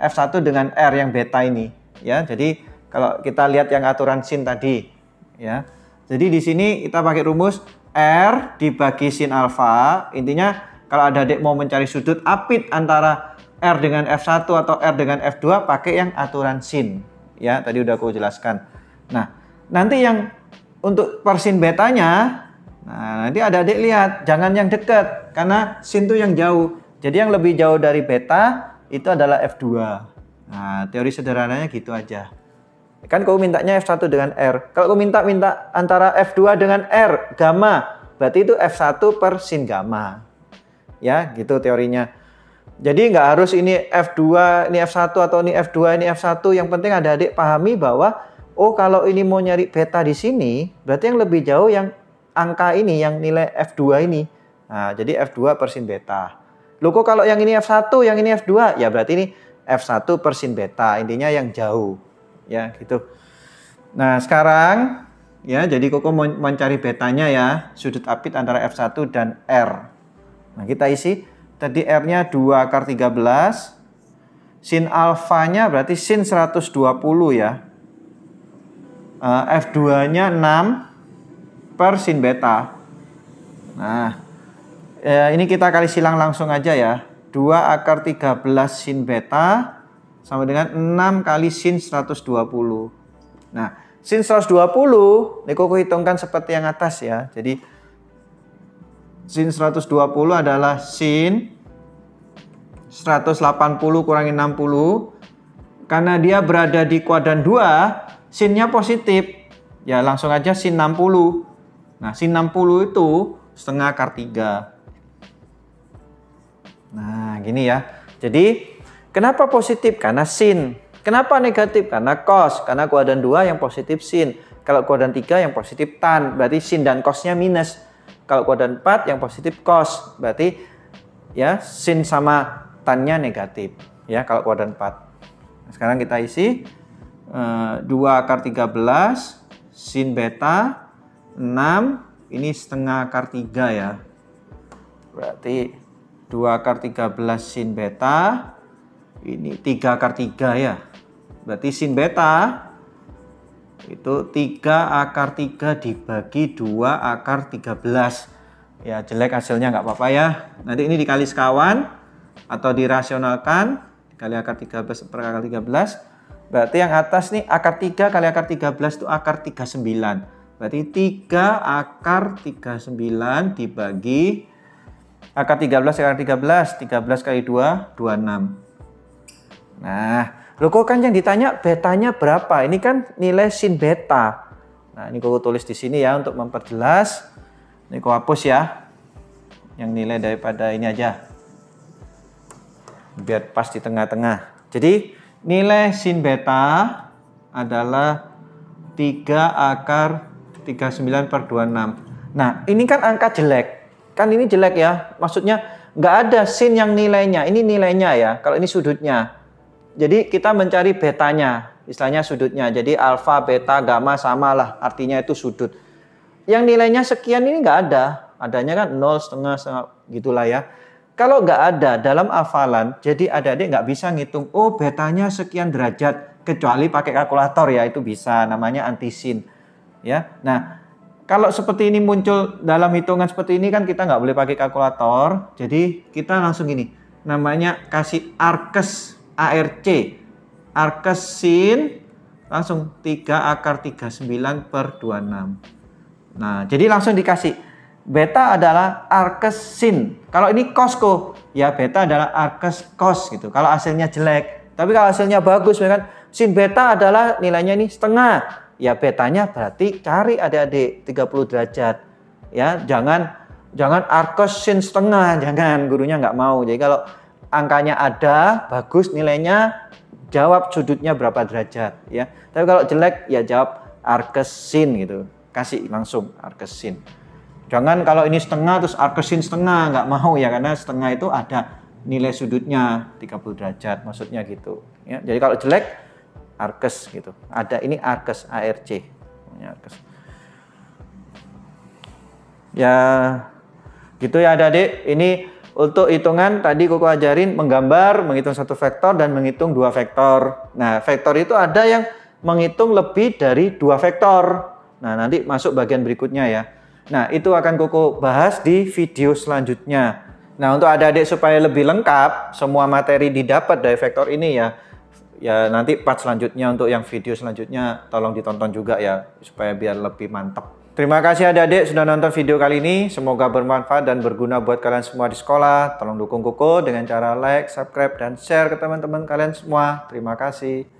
F1 dengan R yang beta ini ya jadi kalau kita lihat yang aturan sin tadi ya jadi di sini kita pakai rumus R dibagi sin alfa intinya kalau ada adik mau mencari sudut apit antara R dengan F1 atau R dengan F2 pakai yang aturan sin ya tadi udah aku jelaskan nah nanti yang untuk persin betanya nah nanti ada adik lihat jangan yang dekat karena sin itu yang jauh jadi yang lebih jauh dari beta itu adalah F2. Nah, teori sederhananya gitu aja. Kan kau mintanya F1 dengan R. Kalau kau minta minta antara F2 dengan R, gamma, berarti itu F1 per sin gamma. Ya, gitu teorinya. Jadi nggak harus ini F2, ini F1 atau ini F2, ini F1. Yang penting ada adik pahami bahwa oh kalau ini mau nyari beta di sini, berarti yang lebih jauh yang angka ini, yang nilai F2 ini. Nah, jadi F2 per sin beta. Loh kok kalau yang ini F1, yang ini F2? Ya berarti ini F1 per sin beta, intinya yang jauh. Ya, gitu. Nah, sekarang ya jadi Koko mencari betanya ya, sudut apit antara F1 dan R. Nah, kita isi tadi R-nya 2 akar 13 sin alfanya berarti sin 120 ya. Eh, F2-nya 6 per sin beta. Nah, eh, ini kita kali silang langsung aja ya. 2 akar 13 sin beta sama dengan 6 kali sin 120. Nah, sin 120, Niko hitungkan seperti yang atas ya. Jadi sin 120 adalah sin 180 kurangi 60. Karena dia berada di kuadran 2, sinnya positif. Ya langsung aja sin 60. Nah, sin 60 itu setengah akar 3. Nah, gini ya. Jadi, kenapa positif? Karena sin. Kenapa negatif? Karena cos. Karena kuadran 2 yang positif sin. Kalau kuadran 3 yang positif tan. Berarti sin dan cosnya minus. Kalau kuadran 4 yang positif cos. Berarti ya sin sama tannya negatif. Ya, kalau kuadran 4. Nah, sekarang kita isi. E, eh, 2 akar 13 sin beta 6 ini setengah akar 3 ya. Berarti 2 akar 13 sin beta. Ini 3 akar 3 ya. Berarti sin beta itu 3 akar 3 dibagi 2 akar 13. Ya jelek hasilnya nggak apa-apa ya. Nanti ini dikali sekawan atau dirasionalkan. Dikali akar 13 per akar 13. Berarti yang atas nih akar 3 kali akar 13 itu akar 39. Berarti 3 akar 39 dibagi Akar 13 akar 13, 13 kali 2, 26. Nah, lo kok kan yang ditanya betanya berapa? Ini kan nilai sin beta. Nah, ini kok tulis di sini ya untuk memperjelas. Ini kok hapus ya. Yang nilai daripada ini aja. Biar pas di tengah-tengah. Jadi, nilai sin beta adalah 3 akar 39 per 26. Nah, ini kan angka jelek Kan ini jelek ya. Maksudnya nggak ada sin yang nilainya. Ini nilainya ya. Kalau ini sudutnya. Jadi kita mencari betanya, istilahnya sudutnya. Jadi alfa, beta, gamma sama lah Artinya itu sudut. Yang nilainya sekian ini nggak ada. Adanya kan nol setengah setengah gitulah ya. Kalau nggak ada dalam hafalan, jadi ada adik nggak bisa ngitung, oh betanya sekian derajat, kecuali pakai kalkulator ya, itu bisa, namanya antisin. Ya, nah kalau seperti ini muncul dalam hitungan seperti ini kan kita nggak boleh pakai kalkulator. Jadi kita langsung ini namanya kasih arkes ARC. Arkes sin langsung 3 akar 39 per 26. Nah, jadi langsung dikasih. Beta adalah arkes sin. Kalau ini kosko, ya beta adalah arkes kos gitu. Kalau hasilnya jelek. Tapi kalau hasilnya bagus, ya kan sin beta adalah nilainya ini setengah ya petanya berarti cari adik-adik 30 derajat ya jangan jangan arkosin setengah jangan gurunya nggak mau jadi kalau angkanya ada bagus nilainya jawab sudutnya berapa derajat ya tapi kalau jelek ya jawab arkesin gitu kasih langsung arkesin jangan kalau ini setengah terus arkesin setengah nggak mau ya karena setengah itu ada nilai sudutnya 30 derajat maksudnya gitu ya jadi kalau jelek Arkes gitu. Ada ini Arkes ARC. Ini Arkes. Ya gitu ya adik-adik. Ini untuk hitungan tadi Koko ajarin menggambar, menghitung satu vektor dan menghitung dua vektor. Nah, vektor itu ada yang menghitung lebih dari dua vektor. Nah, nanti masuk bagian berikutnya ya. Nah, itu akan Koko bahas di video selanjutnya. Nah, untuk adik-adik supaya lebih lengkap, semua materi didapat dari vektor ini ya ya nanti part selanjutnya untuk yang video selanjutnya tolong ditonton juga ya supaya biar lebih mantap. Terima kasih adik-adik sudah nonton video kali ini. Semoga bermanfaat dan berguna buat kalian semua di sekolah. Tolong dukung Koko dengan cara like, subscribe, dan share ke teman-teman kalian semua. Terima kasih.